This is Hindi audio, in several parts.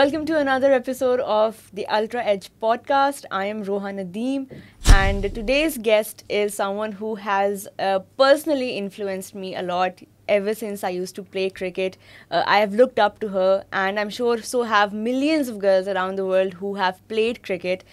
Welcome to another episode of the Ultra Edge podcast. I am Rohan Adeem, and today's guest is someone who has uh, personally influenced me a lot ever since I used to play cricket. Uh, I have looked up to her, and I'm sure so have millions of girls around the world who have played cricket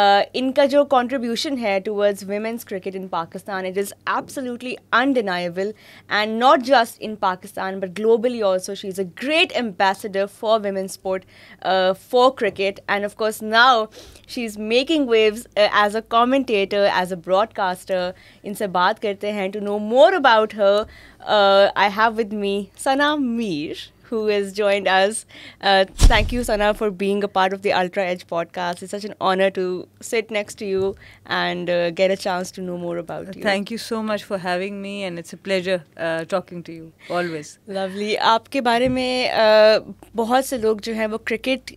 uh, इनका contribution है towards women's cricket in Pakistan, it is absolutely undeniable. And not just in Pakistan, but globally also, She is a great ambassador for women's sport, uh, for cricket. And of course, now she is making waves uh, as a commentator, as a broadcaster. In इनसे बात करते हैं to know more about her. Uh, I have with me Sana Mir. who has joined us. Uh, thank you, Sana, for being a part of the Ultra Edge podcast. It's such an honor to sit next to you and uh, get a chance to know more about you. Thank you so much for having me, and it's a pleasure uh, talking to you always. Lovely. आपके बारे में बहुत से लोग जो हैं वो क्रिकेट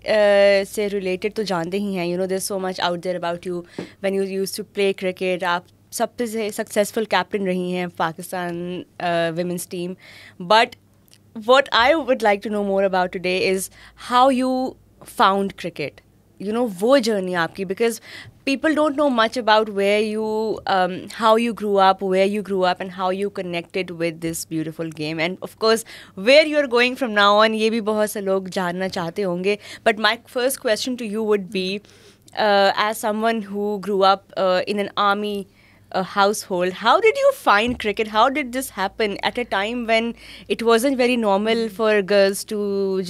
से रिलेटेड तो जानते ही हैं You know, there's so much out there about you. When you used to play cricket, आप सबसे सक्सेसफुल कैप्टन रही हैं Pakistan women's team but what I would like to know more about today is how you found cricket. You know, wo journey aapki because people don't know much about where you, um, how you grew up, where you grew up, and how you connected with this beautiful game. And of course, where you're going from now on, ये भी बहुत से लोग जानना चाहते होंगे. But my first question to you would be, uh, as someone who grew up uh, in an army a household. How did you find cricket? How did this happen at a time when it wasn't very normal for girls to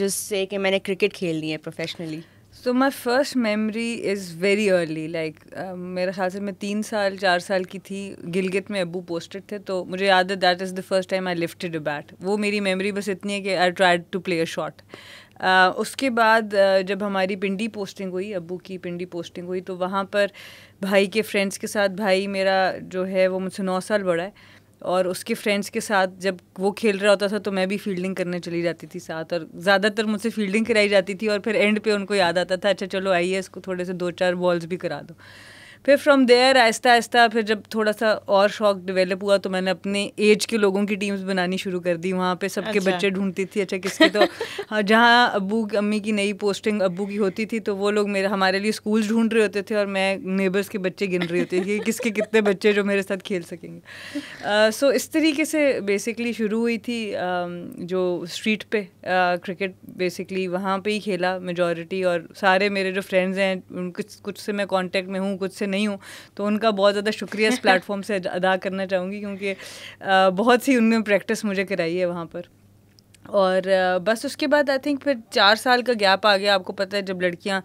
just say, "Ki maine cricket khelni professionally"? So my first memory is very early. Like uh, मेरे ख्याल से मैं तीन साल चार साल की थी गिलगित में अबू पोस्टेड थे तो मुझे याद है that is the first time I a uh वो मेरी memory. बस इतनी है कि I tried to play a shot. Uh, उसके बाद uh, जब हमारी पिंडी पोस्टिंग हुई अबू की पिंडी पोस्टिंग हुई तो वहाँ पर भाई के फ्रेंड्स के साथ भाई मेरा जो है वो मुझसे नौ साल बड़ा है और उसके फ्रेंड्स के साथ जब वो खेल रहा होता था तो मैं भी फील्डिंग करने चली जाती थी साथ और ज़्यादातर मुझसे फील्डिंग कराई जाती थी और फिर एंड पे उनको याद आता था अच्छा चलो आइए इसको थोड़े से दो चार बॉल्स भी करा दो फिर फ्रॉम देयर आहिस्ता आहिस्ता फिर जब थोड़ा सा और शौक डेवलप हुआ तो मैंने अपने एज के लोगों की टीम्स बनानी शुरू कर दी वहाँ पे सबके अच्छा। बच्चे ढूंढती थी अच्छा किसके तो हाँ, जहाँ अबू अम्मी की नई पोस्टिंग अबू की होती थी तो वो लोग मेरे हमारे लिए स्कूल ढूंढ रहे होते थे और मैं नेबर्स के बच्चे गिन रही होती थी कि किसके कितने बच्चे जो मेरे साथ खेल सकेंगे सो इस तरीके से बेसिकली शुरू हुई थी जो स्ट्रीट पे क्रिकेट बेसिकली वहाँ पर ही खेला मेजोरिटी और सारे मेरे जो फ्रेंड्स हैं कुछ कुछ से मैं कॉन्टेक्ट में हूँ कुछ से नहीं हूँ तो उनका बहुत ज़्यादा शुक्रिया इस प्लेटफॉर्म से अदा करना चाहूँगी क्योंकि बहुत सी उनमें प्रैक्टिस मुझे कराई है वहाँ पर और बस उसके बाद आई थिंक फिर चार साल का गैप आ गया आपको पता है जब लड़कियाँ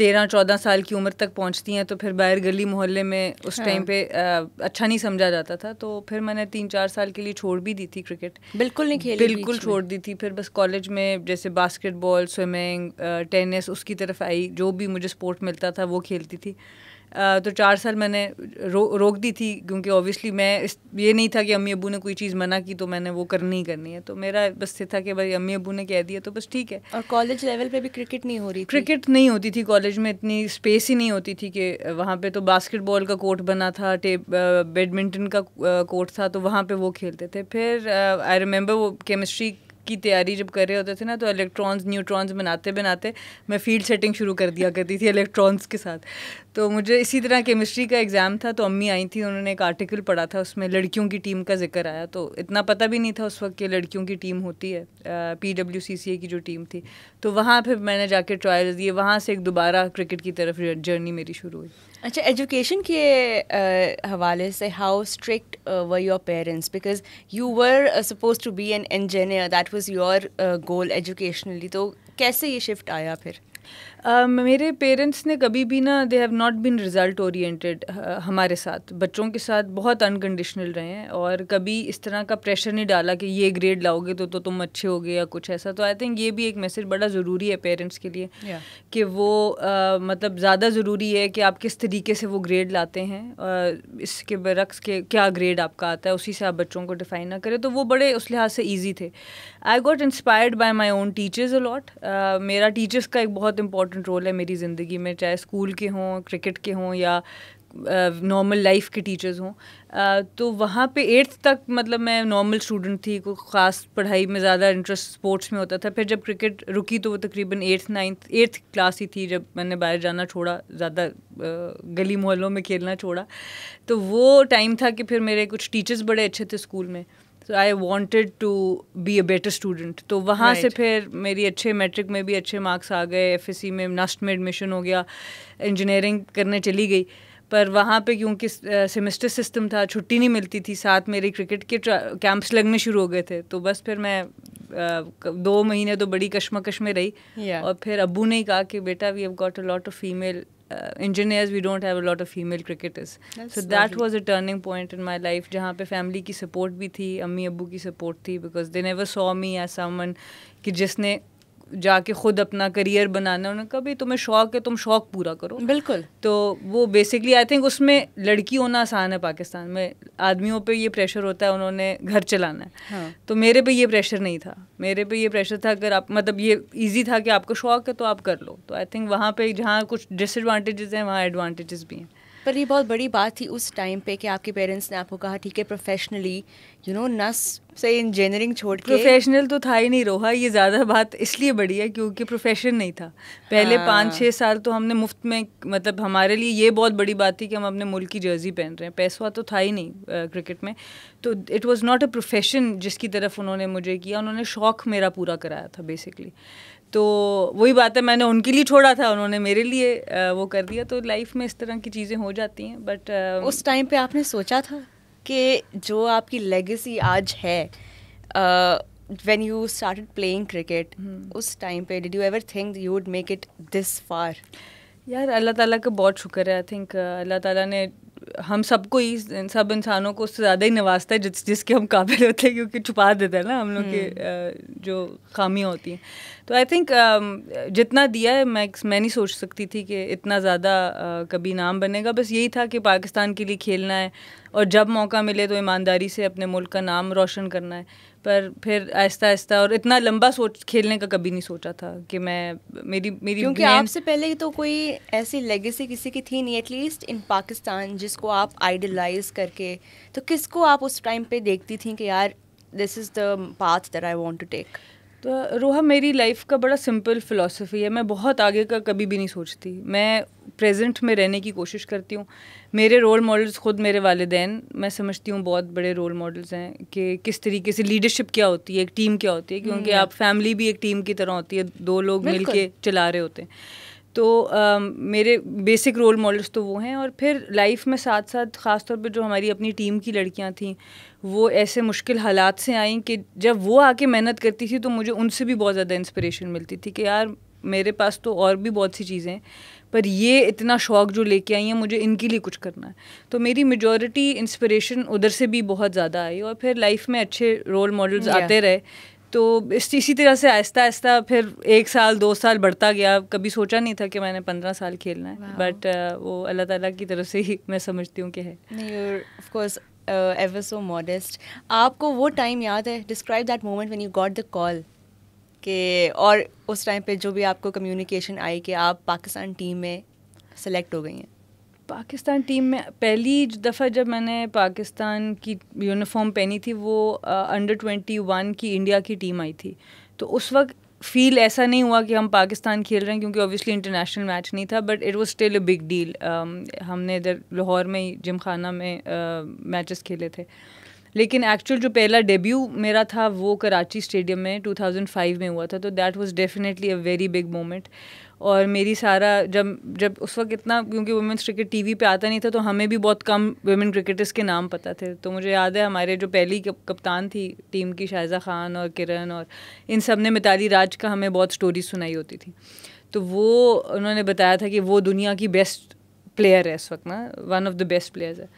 तेरह चौदह साल की उम्र तक पहुंचती हैं तो फिर बाहर गली मोहल्ले में उस टाइम हाँ। पे आ, अच्छा नहीं समझा जाता था तो फिर मैंने तीन चार साल के लिए छोड़ भी दी थी क्रिकेट बिल्कुल नहीं खेली बिल्कुल छोड़ दी थी फिर बस कॉलेज में जैसे बास्केटबॉल स्विमिंग टेनिस उसकी तरफ आई जो भी मुझे स्पोर्ट मिलता था वो खेलती थी तो चार साल मैंने रो, रोक दी थी क्योंकि ऑब्वियसली मैं इस ये नहीं था कि अम्मी अबू ने कोई चीज़ मना की तो मैंने वो करनी ही करनी है तो मेरा बस ये था कि भाई अम्मी अबू ने कह दिया तो बस ठीक है और कॉलेज लेवल पर भी क्रिकेट नहीं हो रही क्रिकेट नहीं होती थी कॉलेज में इतनी स्पेस ही नहीं होती थी कि वहाँ पर तो बास्केटबॉल का कोर्ट बना था बैडमिंटन का कोर्ट था तो वहाँ पर वो खेलते थे फिर आई रिमेंबर वो केमिस्ट्री की तैयारी जब कर रहे होते थे ना तो इलेक्ट्रॉन्स न्यूट्रॉन्स बनाते बनाते मैं फील्ड सेटिंग शुरू कर दिया करती थी इलेक्ट्रॉन्स के साथ तो मुझे इसी तरह केमिस्ट्री का एग्ज़ाम था तो अम्मी आई थी उन्होंने एक आर्टिकल पढ़ा था उसमें लड़कियों की टीम का जिक्र आया तो इतना पता भी नहीं था उस वक्त कि लड़कियों की टीम होती है पी डब्ल्यू सी सी ए की जो टीम थी तो वहाँ फिर मैंने जाके ट्रायल दिए वहाँ से एक दोबारा क्रिकेट की तरफ जर्नी मेरी शुरू हुई अच्छा एजुकेशन के हवाले से how strict were your parents because you were suppose to be an engineer that was your goal educationally तो कैसे ये शिफ्ट आया फिर Uh, मेरे पेरेंट्स ने कभी भी ना they have not been result oriented हमारे साथ बच्चों के साथ बहुत अनकंडीशनल रहे हैं और कभी इस तरह का प्रेशर नहीं डाला कि ये ग्रेड लाओगे तो तो तुम अच्छे होगे या कुछ ऐसा तो आई थिंक ये भी एक मैसेज बड़ा ज़रूरी है पेरेंट्स के लिए yeah. कि वो uh, मतलब ज़्यादा ज़रूरी है कि आप किस तरीके से वो ग्रेड लाते हैं uh, इसके बरक्स के क्या ग्रेड आपका आता है उसी से आप बच्चों को डिफ़ाइन ना करें तो वो बड़े उस लिहाज से ईजी थे I got inspired by my own teachers a lot मेरा टीचर्स का एक बहुत इंपॉर्टेंट रोल है मेरी ज़िंदगी में चाहे स्कूल के हों क्रिकेट के हों या नॉर्मल uh, लाइफ के टीचर्स हों uh, तो वहाँ पे एट्थ तक मतलब मैं नॉर्मल स्टूडेंट थी कोई ख़ास पढ़ाई में ज़्यादा इंटरेस्ट स्पोर्ट्स में होता था फिर जब क्रिकेट रुकी तो वो तकरीबन एट्थ नाइन्थ एट्थ क्लास ही थी जब मैंने बाहर जाना छोड़ा ज़्यादा uh, गली मोहल्लों में खेलना छोड़ा तो वो टाइम था कि फिर मेरे कुछ टीचर्स बड़े अच्छे थे स्कूल में so I wanted to be a better student तो वहाँ right. से फिर मेरी अच्छे मैट्रिक में भी अच्छे मार्क्स आ गए एफ एस सी में नस्ट में एडमिशन हो गया इंजीनियरिंग करने चली गई पर वहाँ पे क्योंकि सेमेस्टर सिस्टम था छुट्टी नहीं मिलती थी साथ मेरे क्रिकेट के कैंप्स लगने शुरू हो गए थे तो बस फिर मैं दो महीने तो बड़ी कश्मकश में रही yeah. और फिर अबू ने ही कहा कि बेटा we have got a lot of female uh, engineers we don't have a lot of female cricketers That's so that was a turning point in my life जहाँ पे family की support भी थी अम्मी अबू की support थी because they never saw me as someone कि जिसने जाके खुद अपना करियर बनाना उन्होंने कहा भाई तुम्हें शौक है तुम शौक पूरा करो बिल्कुल तो वो बेसिकली आई थिंक उसमें लड़की होना आसान है पाकिस्तान में आदमियों पे ये प्रेशर होता है उन्होंने घर चलाना है हाँ। तो मेरे पे ये प्रेशर नहीं था मेरे पे ये प्रेशर था अगर आप मतलब ये ईजी था कि आपको शौक है तो आप कर लो तो आई थिंक वहाँ पर जहाँ कुछ डिसएडवाटेजेस हैं वहाँ एडवाटेजेस भी हैं पर ये बहुत बड़ी बात थी उस टाइम पे कि आपके पेरेंट्स ने आपको कहा ठीक है प्रोफेशनली यू नो नस से इंजीनियरिंग छोड़ के प्रोफेशनल तो था ही नहीं रोहा ये ज़्यादा बात इसलिए बड़ी है क्योंकि प्रोफेशन नहीं था पहले हाँ। पाँच छः साल तो हमने मुफ्त में मतलब हमारे लिए ये बहुत बड़ी बात थी कि हम अपने मुल्क की जर्जी पहन रहे हैं पैसा तो था ही नहीं क्रिकेट में तो it was not a profession जिसकी तरफ उन्होंने मुझे किया उन्होंने शौक़ मेरा पूरा कराया था बेसिकली तो वही बात है मैंने उनके लिए छोड़ा था उन्होंने मेरे लिए वो कर दिया तो लाइफ में इस तरह की चीज़ें हो जाती हैं बट उस टाइम पे आपने सोचा था कि जो आपकी लेगेसी आज है when you start playing cricket उस टाइम पे did you ever think you would make it this far यार अल्लाह ताला का बहुत शुक्र है आई थिंक अल्लाह ताला ने हम सबको ही सब इंसानों को उससे ज़्यादा ही नवाजता है जिस जिसके हम काबिल होते हैं क्योंकि छुपा देते हैं ना हम लोग के हम्म। जो खामियाँ होती हैं तो आई थिंक जितना दिया है मैं मैं नहीं सोच सकती थी कि इतना ज़्यादा कभी नाम बनेगा बस यही था कि पाकिस्तान के लिए खेलना है और जब मौका मिले तो ईमानदारी से अपने मुल्क का नाम रोशन करना है पर फिर आहिस्ता आहिस्ता और इतना लंबा सोच खेलने का कभी नहीं सोचा था कि मैं मेरी मेरी क्योंकि आपसे पहले तो कोई ऐसी लेगेसी किसी की थी नहीं एटलीस्ट इन पाकिस्तान जिसको आप आइडलाइज करके तो किसको आप उस टाइम पे देखती थी कि यार this is the path that I want to take तो रोहा मेरी लाइफ का बड़ा सिंपल फिलोसफी है मैं बहुत आगे का कभी भी नहीं सोचती मैं प्रेजेंट में रहने की कोशिश करती हूँ मेरे रोल मॉडल्स ख़ुद मेरे वालदेन मैं समझती हूँ बहुत बड़े रोल मॉडल्स हैं कि किस तरीके से लीडरशिप क्या होती है एक टीम क्या होती है हम्म, क्योंकि आप फैमिली भी एक टीम की तरह होती है दो लोग मिल चला रहे होते हैं तो आ, मेरे बेसिक रोल मॉडल्स तो वो हैं और फिर लाइफ में साथ साथ ख़ास तौर पर जो हमारी अपनी टीम की लड़कियां थीं वो ऐसे मुश्किल हालात से आईं कि जब वो आके मेहनत करती थी तो मुझे उनसे भी बहुत ज़्यादा इंस्पिरेशन मिलती थी कि यार मेरे पास तो और भी बहुत सी चीज़ें पर ये इतना शौक जो लेके आई हैं मुझे इनके लिए कुछ करना है तो मेरी मेजॉरिटी इंस्पिरेशन उधर से भी बहुत ज़्यादा आई और फिर लाइफ में अच्छे रोल मॉडल्स आते रहे तो इस इसी तरह से आहिस्ता आहिस्ता फिर एक साल दो साल बढ़ता गया कभी सोचा नहीं था कि मैंने पंद्रह साल खेलना है बट uh, वो अल्लाह ताला की तरफ से ही मैं समझती हूँ कि है एवर सो मॉडेस्ट आपको वो टाइम याद है describe that moment when you got the call कि और उस टाइम पे जो भी आपको कम्युनिकेशन आई कि आप पाकिस्तान टीम में सेलेक्ट हो गई हैं पाकिस्तान टीम में पहली दफ़ा जब मैंने पाकिस्तान की यूनिफॉर्म पहनी थी वो अंडर ट्वेंटी वन की इंडिया की टीम आई थी तो उस वक्त फील ऐसा नहीं हुआ कि हम पाकिस्तान खेल रहे हैं क्योंकि ऑब्वियसली इंटरनेशनल मैच नहीं था but it was still a big deal हमने इधर लाहौर में जिम खाना में मैचेस खेले थे लेकिन एक्चुअल जो पहला डेब्यू मेरा था वो कराची स्टेडियम में 2005 में हुआ था तो that was definitely a very big moment और मेरी सारा जब जब उस वक्त इतना क्योंकि वुमेंस क्रिकेट टीवी पे आता नहीं था तो हमें भी बहुत कम वुमेन क्रिकेटर्स के नाम पता थे तो मुझे याद है हमारे जो पहली कप, कप्तान थी टीम की शाहजा खान और किरण और इन सब ने मिताली राज का हमें बहुत स्टोरी सुनाई होती थी तो वो उन्होंने बताया था कि वो दुनिया की बेस्ट प्लेयर है इस वक्त ना one of the best players है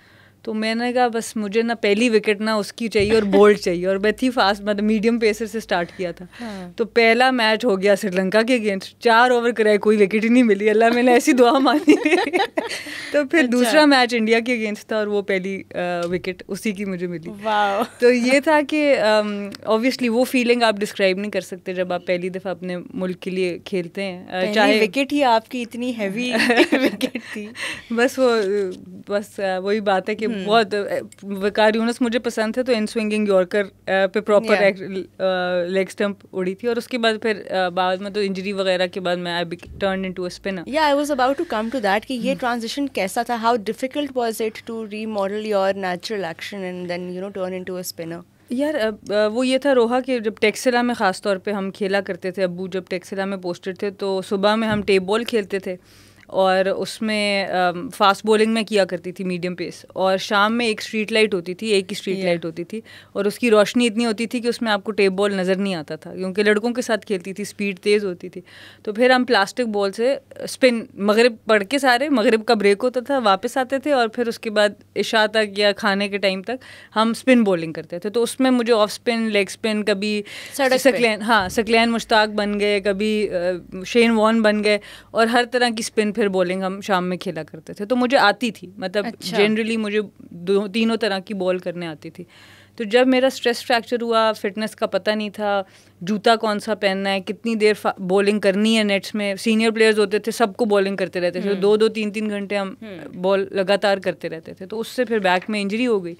तो मैंने कहा बस मुझे ना पहली विकेट ना उसकी चाहिए और बोल्ड चाहिए और मैं थी फास्ट मतलब मीडियम पेसर से स्टार्ट किया था हाँ। तो पहला मैच हो गया श्रीलंका के अगेंस्ट चार ओवर कराए कोई विकेट ही नहीं मिली अल्लाह मैंने ऐसी दुआ मानी तो फिर अच्छा। दूसरा मैच इंडिया के अगेंस्ट था और वो पहली विकेट उसी की मुझे मिली तो ये था कि ऑब्वियसली वो फीलिंग आप डिस्क्राइब नहीं कर सकते जब आप पहली दफ़ा अपने मुल्क के लिए खेलते हैं चाहे विकेट ही आपकी इतनी हैवी विकेट थी बस वो बस वही बात है कि हम्म। बहुत वकार यूनस मुझे पसंद थे तो इन स्विंगिंग यॉर्कर पे प्रॉपर लेग स्टंप उड़ी थी और उसके बाद फिर बाद में तो इंजरी वगैरह के बाद मैं I turn into spinner या I was about to come to that कि ये ट्रांजिशन hmm. कैसा था how difficult was it to remodel your natural action and then you know turn into spinner यार वो ये था रोहा कि जब टेक्सिला में ख़ास तौर पे हम खेला करते थे अबू जब टेक्सिला में पोस्टेड थे तो सुबह में हम टेबल खेलते थे और उसमें फास्ट बॉलिंग में किया करती थी मीडियम पेस और शाम में एक स्ट्रीट लाइट होती थी एक ही स्ट्रीट लाइट होती थी और उसकी रोशनी इतनी होती थी कि उसमें आपको टेप बॉल नज़र नहीं आता था क्योंकि लड़कों के साथ खेलती थी स्पीड तेज़ होती थी तो फिर हम प्लास्टिक बॉल से स्पिन मगरब पढ़ के सारे मगरब का ब्रेक होता था वापस आते थे और फिर उसके बाद इशा तक या खाने के टाइम तक हम स्पिन बॉलिंग करते थे तो उसमें मुझे ऑफ स्पिन लेग स्पिन कभी सकलैन हाँ सकलैन मुश्ताक बन गए कभी शेन वॉन बन गए और हर तरह की स्पिन फिर बॉलिंग हम शाम में खेला करते थे तो मुझे आती थी मतलब जनरली अच्छा। मुझे दो तीनों तरह की बॉल करने आती थी तो जब मेरा स्ट्रेस फ्रैक्चर हुआ फिटनेस का पता नहीं था जूता कौन सा पहनना है कितनी देर बॉलिंग करनी है नेट्स में सीनियर प्लेयर्स होते थे सबको बॉलिंग करते रहते थे तो हम्म। दो दो तीन तीन घंटे हम बॉल हम्म। लगातार करते रहते थे तो उससे फिर बैक में इंजरी हो गई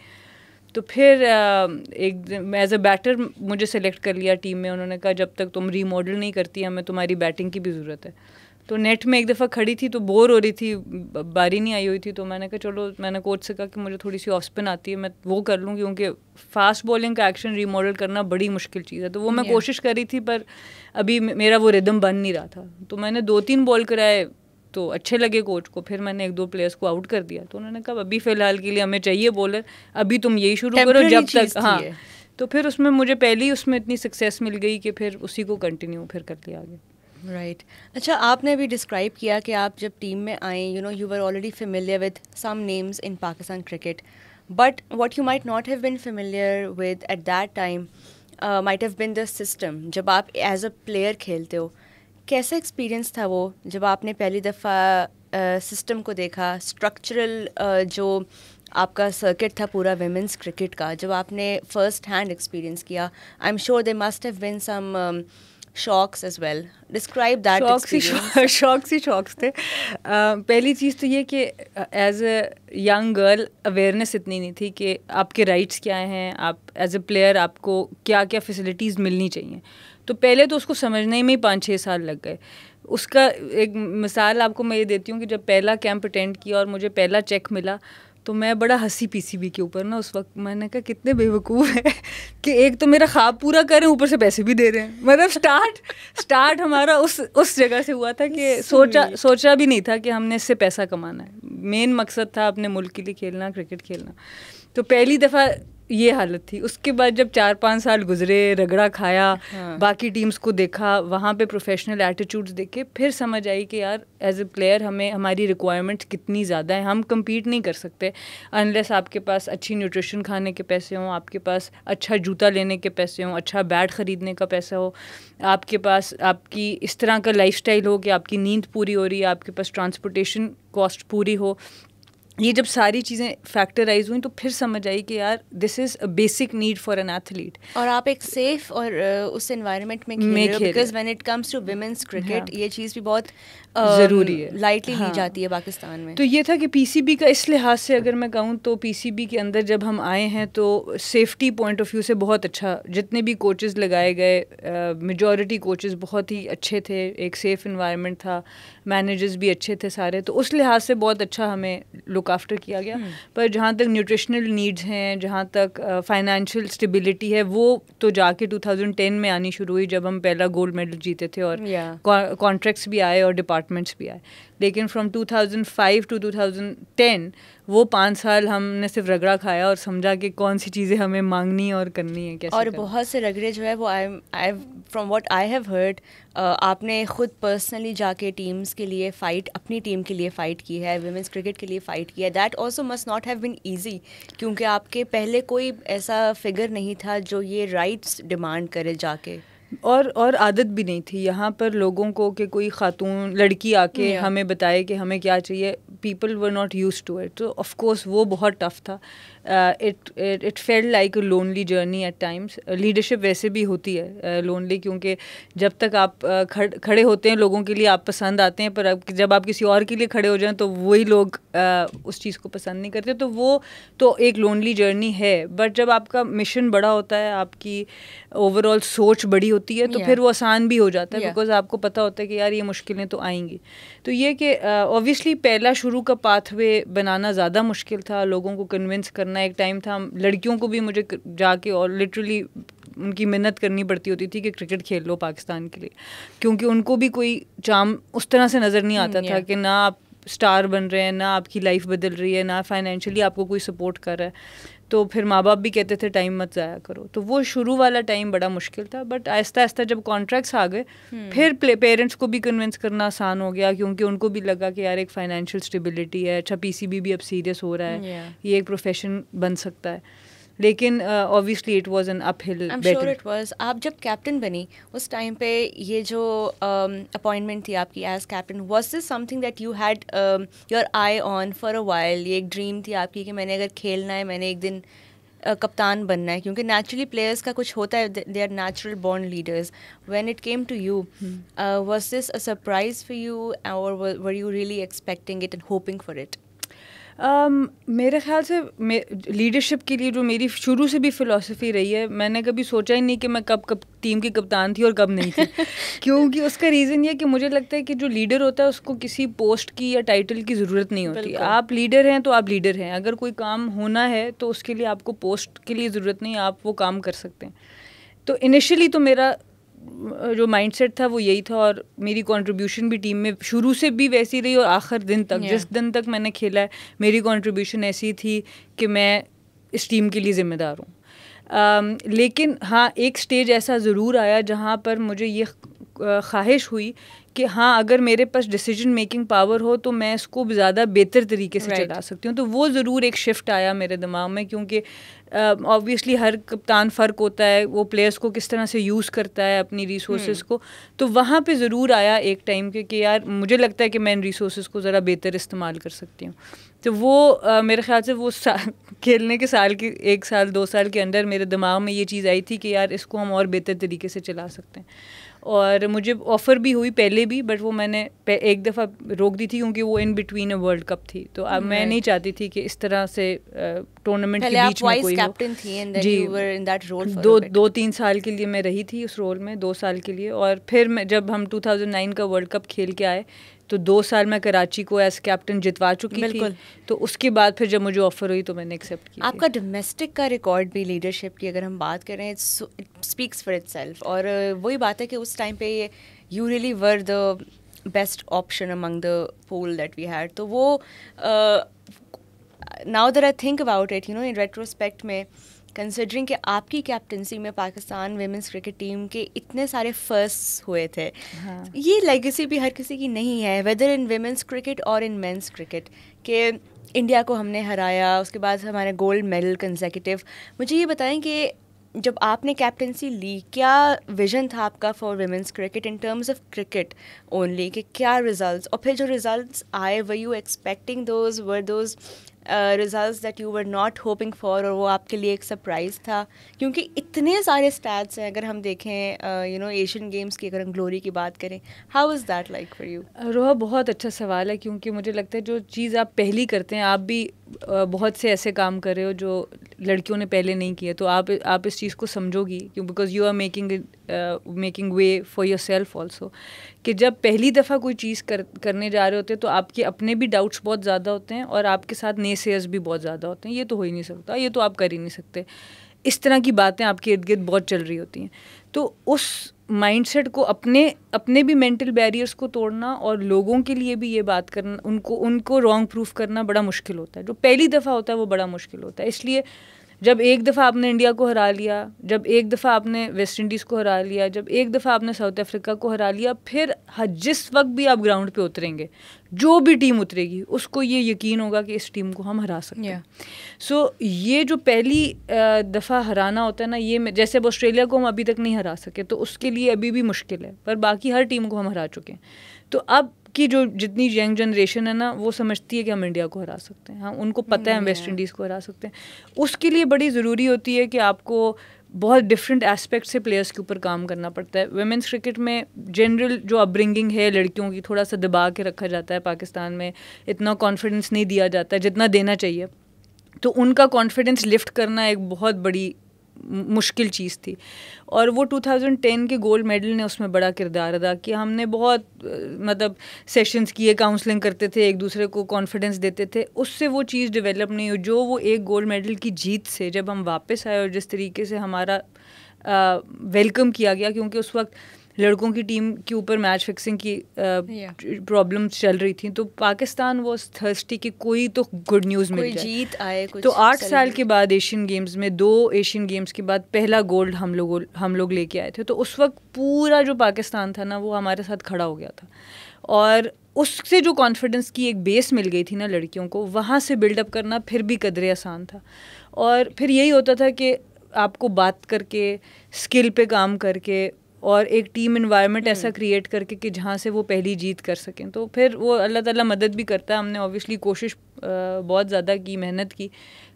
तो फिर एक एज अ बैटर मुझे सेलेक्ट कर लिया टीम में उन्होंने कहा जब तक तुम रीमॉडल नहीं करती हमें तुम्हारी बैटिंग की भी ज़रूरत है तो नेट में एक दफ़ा खड़ी थी तो बोर हो रही थी बारी नहीं आई हुई थी तो मैंने कहा चलो मैंने कोच से कहा कि मुझे थोड़ी सी ऑफ स्पिन आती है मैं वो कर लूँ क्योंकि फास्ट बॉलिंग का एक्शन रीमॉडल करना बड़ी मुश्किल चीज़ है तो वो मैं कोशिश कर रही थी पर अभी मेरा वो रिदम बन नहीं रहा था तो मैंने दो तीन बॉल कराए तो अच्छे लगे कोच को फिर मैंने एक दो प्लेयर्स को आउट कर दिया तो उन्होंने कहा अभी फ़िलहाल के लिए हमें चाहिए बॉलर अभी तुम यही शुरू करो जब तक हाँ तो फिर उसमें मुझे पहले ही उसमें इतनी सक्सेस मिल गई कि फिर उसी को कंटिन्यू फिर कर लिया आगे राइट अच्छा आपने अभी डिस्क्राइब किया कि आप जब टीम में आए you know you are already familiar with some names in Pakistan cricket but what you might not have been familiar with at that time might have been the system जब आप एज अ प्लेयर खेलते हो कैसा एक्सपीरियंस था वो जब आपने पहली दफ़ा सिस्टम uh, को देखा स्ट्रक्चरल uh, जो आपका सर्किट था पूरा वेमेंस क्रिकेट का जब आपने फर्स्ट हैंड एक्सपीरियंस किया I am sure they must have been some shocks as well describe that shocks ही शॉक्स ही शॉक्स थे पहली चीज़ तो ये कि as a young girl awareness इतनी नहीं थी कि आपके राइट्स क्या हैं आप एज ए प्लेयर आपको क्या क्या फैसिलिटीज़ मिलनी चाहिए तो पहले तो उसको समझने में ही पाँच छः साल लग गए उसका एक मिसाल आपको मैं ये देती हूँ कि जब पहला कैंप अटेंड किया और मुझे पहला चेक मिला तो मैं बड़ा हंसी पीसीबी के ऊपर ना उस वक्त मैंने कहा कितने बेवकूफ़ है कि एक तो मेरा ख्वाब पूरा कर रहे हैं ऊपर से पैसे भी दे रहे हैं मतलब स्टार्ट स्टार्ट हमारा उस उस जगह से हुआ था कि सोचा सोचा भी नहीं था कि हमने इससे पैसा कमाना है मेन मकसद था अपने मुल्क के लिए खेलना क्रिकेट खेलना तो पहली दफ़ा ये हालत थी उसके बाद जब चार पाँच साल गुजरे रगड़ा खाया हाँ। बाकी टीम्स को देखा वहाँ पे प्रोफेशनल एटीट्यूड्स देखे फिर समझ आई कि यार एज ए प्लेयर हमें हमारी रिक्वायरमेंट्स कितनी ज़्यादा है हम कम्पीट नहीं कर सकते अनलेस आपके पास अच्छी न्यूट्रिशन खाने के पैसे हों आपके पास अच्छा जूता लेने के पैसे हों अच्छा बैट ख़रीदने का पैसा हो आपके पास आपकी इस तरह का लाइफ हो कि आपकी नींद पूरी हो रही है आपके पास ट्रांसपोर्टेशन कॉस्ट पूरी हो ये जब सारी चीज़ें फैक्टराइज हुई तो फिर समझ आई कि यार this is a basic need for an athlete और आप एक सेफ और उस एनवायरनमेंट में because when it comes to women's cricket ये चीज़ भी बहुत ज़रूरी है लाइटली हाँ। ली जाती है पाकिस्तान में तो ये था कि पीसीबी का इस लिहाज से अगर मैं कहूँ तो पीसीबी के अंदर जब हम आए हैं तो सेफ्टी पॉइंट ऑफ व्यू से बहुत अच्छा जितने भी कोचेस लगाए गए मेजॉरिटी कोचेस बहुत ही अच्छे थे एक सेफ़ इन्वायरमेंट था मैनेजर्स भी अच्छे थे सारे तो उस लिहाज से बहुत अच्छा हमें लुक आफ्टर किया गया हम्म। पर जहाँ तक न्यूट्रिशनल नीड्स हैं जहाँ तक फाइनेंशियल स्टेबिलिटी है वो तो जाके 2010 में आनी शुरू हुई जब हम पहला गोल्ड मेडल जीते थे और कॉन्ट्रैक्ट्स भी आए और डिपार्ट अपार्टमेंट्स भी आए लेकिन फ्रॉम 2005 टू 2010 वो पाँच साल हमने सिर्फ रगड़ा खाया और समझा कि कौन सी चीज़ें हमें मांगनी और करनी है कैसे और करनी? बहुत से रगड़े जो है वो I I from what I have heard आपने खुद पर्सनली जाके टीम्स के लिए फ़ाइट अपनी टीम के लिए फ़ाइट की है वुमेंस क्रिकेट के लिए फ़ाइट की है that also must not have been easy क्योंकि आपके पहले कोई ऐसा फिगर नहीं था जो ये राइट्स डिमांड करे जाके और और आदत भी नहीं थी यहाँ पर लोगों को कि कोई खातून लड़की आके yeah. हमें बताए कि हमें क्या चाहिए people were not use to it तो ऑफ कोर्स वो बहुत टफ था it it failed like a lonely journey at times leadership वैसे भी होती है लोनली uh, क्योंकि जब तक आप uh, खड़, खड़े होते हैं लोगों के लिए आप पसंद आते हैं पर आप, जब आप किसी और के लिए खड़े हो जाएं तो वही लोग uh, उस चीज़ को पसंद नहीं करते तो वो तो एक लोनली जर्नी है बट जब आपका मिशन बड़ा होता है आपकी ओवरऑल सोच बड़ी होती है तो yeah. फिर वो आसान भी हो जाता है बिकॉज yeah. आपको पता होता है कि यार ये मुश्किलें तो आएंगी तो ये कि ऑब्वियसली uh, पहला शुरू का पाथवे बनाना ज़्यादा मुश्किल था लोगों को कन्विंस करना करना एक टाइम था लड़कियों को भी मुझे जाके और लिटरली उनकी मेहनत करनी पड़ती होती थी कि क्रिकेट खेल लो पाकिस्तान के लिए क्योंकि उनको भी कोई चाम उस तरह से नज़र नहीं आता hmm, था कि ना आप स्टार बन रहे हैं ना आपकी लाइफ बदल रही है ना फाइनेंशियली आपको कोई सपोर्ट कर रहा है तो फिर माँ बाप भी कहते थे टाइम मत ज़ाया करो तो वो शुरू वाला टाइम बड़ा मुश्किल था बट आहिस्ता आहिस्ता जब कॉन्ट्रैक्ट्स आ गए हम्म। फिर पेरेंट्स को भी कन्विंस करना आसान हो गया क्योंकि उनको भी लगा कि यार एक फाइनेंशियल स्टेबिलिटी है अच्छा पी भी अब सीरियस हो रहा है yeah. ये एक प्रोफेशन बन सकता है लेकिन obviously it was an uphill battle it was आप जब कैप्टन बनी उस टाइम पे ये जो अपॉइंटमेंट um, थी आपकी as captain was this something that you had your eye on for a while ये एक ड्रीम थी आपकी कि मैंने अगर खेलना है मैंने एक दिन uh, कप्तान बनना है क्योंकि नेचुरली प्लेयर्स का कुछ होता है they are natural born leaders when it came to you was this a surprise for you और were you really expecting it and hoping for it um, मेरे ख्याल से लीडरशिप के लिए जो मेरी शुरू से भी फ़िलासफ़ी रही है मैंने कभी सोचा ही नहीं कि मैं कब कब टीम की कप्तान थी और कब नहीं थी क्योंकि उसका रीज़न ये कि मुझे लगता है कि जो लीडर होता है उसको किसी पोस्ट की या टाइटल की ज़रूरत नहीं होती आप लीडर हैं तो आप लीडर हैं अगर कोई काम होना है तो उसके लिए आपको पोस्ट के लिए ज़रूरत नहीं आप वो काम कर सकते हैं तो इनिशियली तो मेरा जो माइंडसेट था वो यही था और मेरी कंट्रीब्यूशन भी टीम में शुरू से भी वैसी रही और आखिर दिन तक yeah. जिस दिन तक मैंने खेला है मेरी कंट्रीब्यूशन ऐसी थी कि मैं इस टीम के लिए ज़िम्मेदार हूँ um, लेकिन हाँ एक स्टेज ऐसा ज़रूर आया जहाँ पर मुझे ये ख्वाहिश हुई कि हाँ अगर मेरे पास डिसीजन मेकिंग पावर हो तो मैं इसको ज़्यादा बेहतर तरीके से right. चला सकती हूँ तो वो ज़रूर एक शिफ्ट आया मेरे दिमाग में क्योंकि ऑब्वियसली uh, हर कप्तान फ़र्क होता है वो प्लेयर्स को किस तरह से यूज़ करता है अपनी रिसोर्स hmm. को तो वहाँ पे ज़रूर आया एक टाइम के कि यार मुझे लगता है कि मैं इन रिसोर्स को ज़रा बेहतर इस्तेमाल कर सकती हूँ तो वो uh, मेरे ख्याल से वो खेलने के साल के एक साल दो साल के अंदर मेरे दिमाग में ये चीज़ आई थी कि यार इसको हम और बेहतर तरीके से चला सकते हैं और मुझे ऑफ़र भी हुई पहले भी बट वो मैंने एक दफ़ा रोक दी थी क्योंकि वो in between a world cup थी तो अब मैं नहीं चाहती थी कि इस तरह से टूर्नामेंट के बीच में कोई कैप्टन थी जी इन दैट रोल दो दो तीन साल के लिए मैं रही थी उस रोल में दो साल के लिए और फिर मैं जब हम 2009 का वर्ल्ड कप खेल के आए तो दो साल मैं कराची को एज कैप्टन जितवा चुकी थी तो उसके बाद फिर जब मुझे ऑफर हुई तो मैंने एक्सेप्ट किया आपका डोमेस्टिक का रिकॉर्ड भी लीडरशिप की अगर हम बात करें इट स्पीक्स फॉर इट और uh, वही बात है कि उस टाइम पे you really were the best option among the pool that we had तो वो now that I think about it you know in retrospect में uh, कंसिडरिंग कि आपकी कैप्टनसी में पाकिस्तान वेमेंस क्रिकेट टीम के इतने सारे फर्स्ट हुए थे हाँ। ये लेगेसी भी हर किसी की नहीं है वेदर इन वेमेंस क्रिकेट और इन मेंस क्रिकेट के इंडिया को हमने हराया उसके बाद हमारे गोल्ड मेडल कंजेकटिव मुझे ये बताएं कि जब आपने कैप्टनसी ली क्या विजन था आपका for women's cricket in terms of cricket only कि क्या रिजल्ट्स और फिर जो रिजल्ट्स आए were you expecting those were those results that you were not hoping for और वो आपके लिए एक सरप्राइज़ था क्योंकि इतने सारे स्टैट्स हैं अगर हम देखें यू नो एशियन गेम्स की अगर हम ग्लोरी की बात करें how is that like for you रोह बहुत अच्छा सवाल है क्योंकि मुझे लगता है जो चीज़ आप पहली करते हैं आप भी uh, बहुत से ऐसे काम कर रहे हो जो लड़कियों ने पहले नहीं किया तो आप आप इस चीज़ को समझोगी क्यों because you are making making way for yourself also कि जब पहली दफ़ा कोई चीज़ कर करने जा रहे होते हैं तो आपके अपने भी डाउट्स बहुत ज़्यादा होते हैं और आपके साथ नेसेयर्स भी बहुत ज़्यादा होते हैं ये तो हो ही नहीं सकता ये तो आप कर ही नहीं सकते इस तरह की बातें आपके इर्द गिर्द बहुत चल रही होती हैं तो उस माइंडसेट को अपने अपने भी मेंटल बैरियर्स को तोड़ना और लोगों के लिए भी ये बात करना उनको उनको रॉन्ग प्रूफ करना बड़ा मुश्किल होता है जो पहली दफ़ा होता है वो बड़ा मुश्किल होता है इसलिए जब एक दफ़ा आपने इंडिया को हरा लिया जब एक दफ़ा आपने वेस्ट इंडीज़ को हरा लिया जब एक दफ़ा आपने साउथ अफ्रीका को हरा लिया फिर जिस वक्त भी आप ग्राउंड पे उतरेंगे जो भी टीम उतरेगी उसको ये यकीन होगा कि इस टीम को हम हरा सकते हैं सो so, ये जो पहली दफ़ा हराना होता है ना ये जैसे अब ऑस्ट्रेलिया को हम अभी तक नहीं हरा सके तो उसके लिए अभी भी मुश्किल है पर बाकी हर टीम को हम हरा चुके हैं तो अब की जो जितनी यंग जनरेशन है ना वो समझती है कि हम इंडिया को हरा सकते हैं हाँ उनको पता है हम वेस्ट इंडीज़ को हरा सकते हैं उसके लिए बड़ी ज़रूरी होती है कि आपको बहुत डिफरेंट एस्पेक्ट से प्लेयर्स के ऊपर काम करना पड़ता है वेमेंस क्रिकेट में जनरल जो अपब्रिंगिंग है लड़कियों की थोड़ा सा दबा के रखा जाता है पाकिस्तान में इतना कॉन्फिडेंस नहीं दिया जाता है जितना देना चाहिए तो उनका कॉन्फिडेंस लिफ्ट करना एक बहुत बड़ी मुश्किल चीज़ थी और वो 2010 के गोल्ड मेडल ने उसमें बड़ा किरदार अदा किया हमने बहुत मतलब सेशंस किए काउंसलिंग करते थे एक दूसरे को कॉन्फिडेंस देते थे उससे वो चीज़ डेवलप नहीं हुई जो वो एक गोल्ड मेडल की जीत से जब हम वापस आए और जिस तरीके से हमारा वेलकम किया गया क्योंकि उस वक्त लड़कों की टीम के ऊपर मैच फिक्सिंग की प्रॉब्लम्स uh, yeah. चल रही थी तो पाकिस्तान वो थर्स्टी की कोई तो गुड न्यूज़ मिल जाए जीत आए कुछ तो आठ साल के बाद एशियन गेम्स में दो एशियन गेम्स के बाद पहला गोल्ड हम लोग हम लोग लेके आए थे तो उस वक्त पूरा जो पाकिस्तान था ना वो हमारे साथ खड़ा हो गया था और उससे जो कॉन्फिडेंस की एक बेस मिल गई थी ना लड़कियों को वहाँ से बिल्डअप करना फिर भी कदरे आसान था और फिर यही होता था कि आपको बात करके स्किल पे काम करके और एक टीम इन्वायरमेंट ऐसा क्रिएट हम्म। करके कि जहाँ से वो पहली जीत कर सकें तो फिर वो अल्लाह ताला मदद भी करता है हमने ऑब्वियसली कोशिश बहुत ज़्यादा की मेहनत की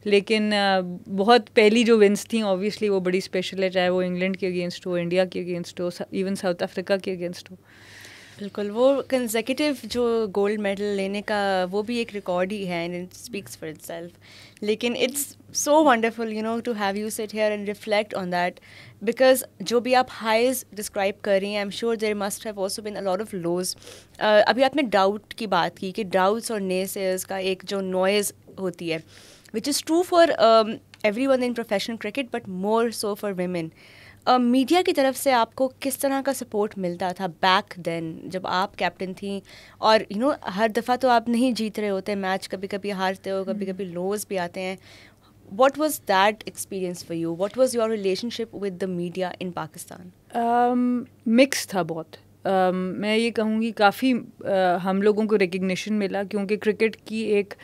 लेकिन बहुत पहली जो विन्स थी ऑब्वियसली वो बड़ी स्पेशल है चाहे वो इंग्लैंड के अगेंस्ट हो इंडिया के अगेंस्ट हो इवन साउथ अफ्रीका के अगेंस्ट हो बिल्कुल वो कंजेकटिव जो गोल्ड मेडल लेने का वो भी एक रिकॉर्ड ही है and it speaks for it लेकिन it's so wonderful you know to have you sit here and reflect on that because जो भी आप हाईज डिस्क्राइब कर रही हैं I am sure there must have also been a lot of lows अभी आपने डाउट की बात की कि डाउट्स और ने का एक जो नॉइज़ होती है which is true for everyone in professional cricket but more so for women media की तरफ से आपको किस तरह का सपोर्ट मिलता था बैक देन जब आप कैप्टन थी और यू you नो know, हर दफ़ा तो आप नहीं जीत रहे होते मैच कभी कभी हारते हो कभी कभी लोज भी आते हैं what was that experience for you? What was your relationship with the media in Pakistan? um mixed tha bahut um, main ye kahungi kafi uh, हम लोगों को रिकग्निशन मिला क्योंकि क्रिकेट की एक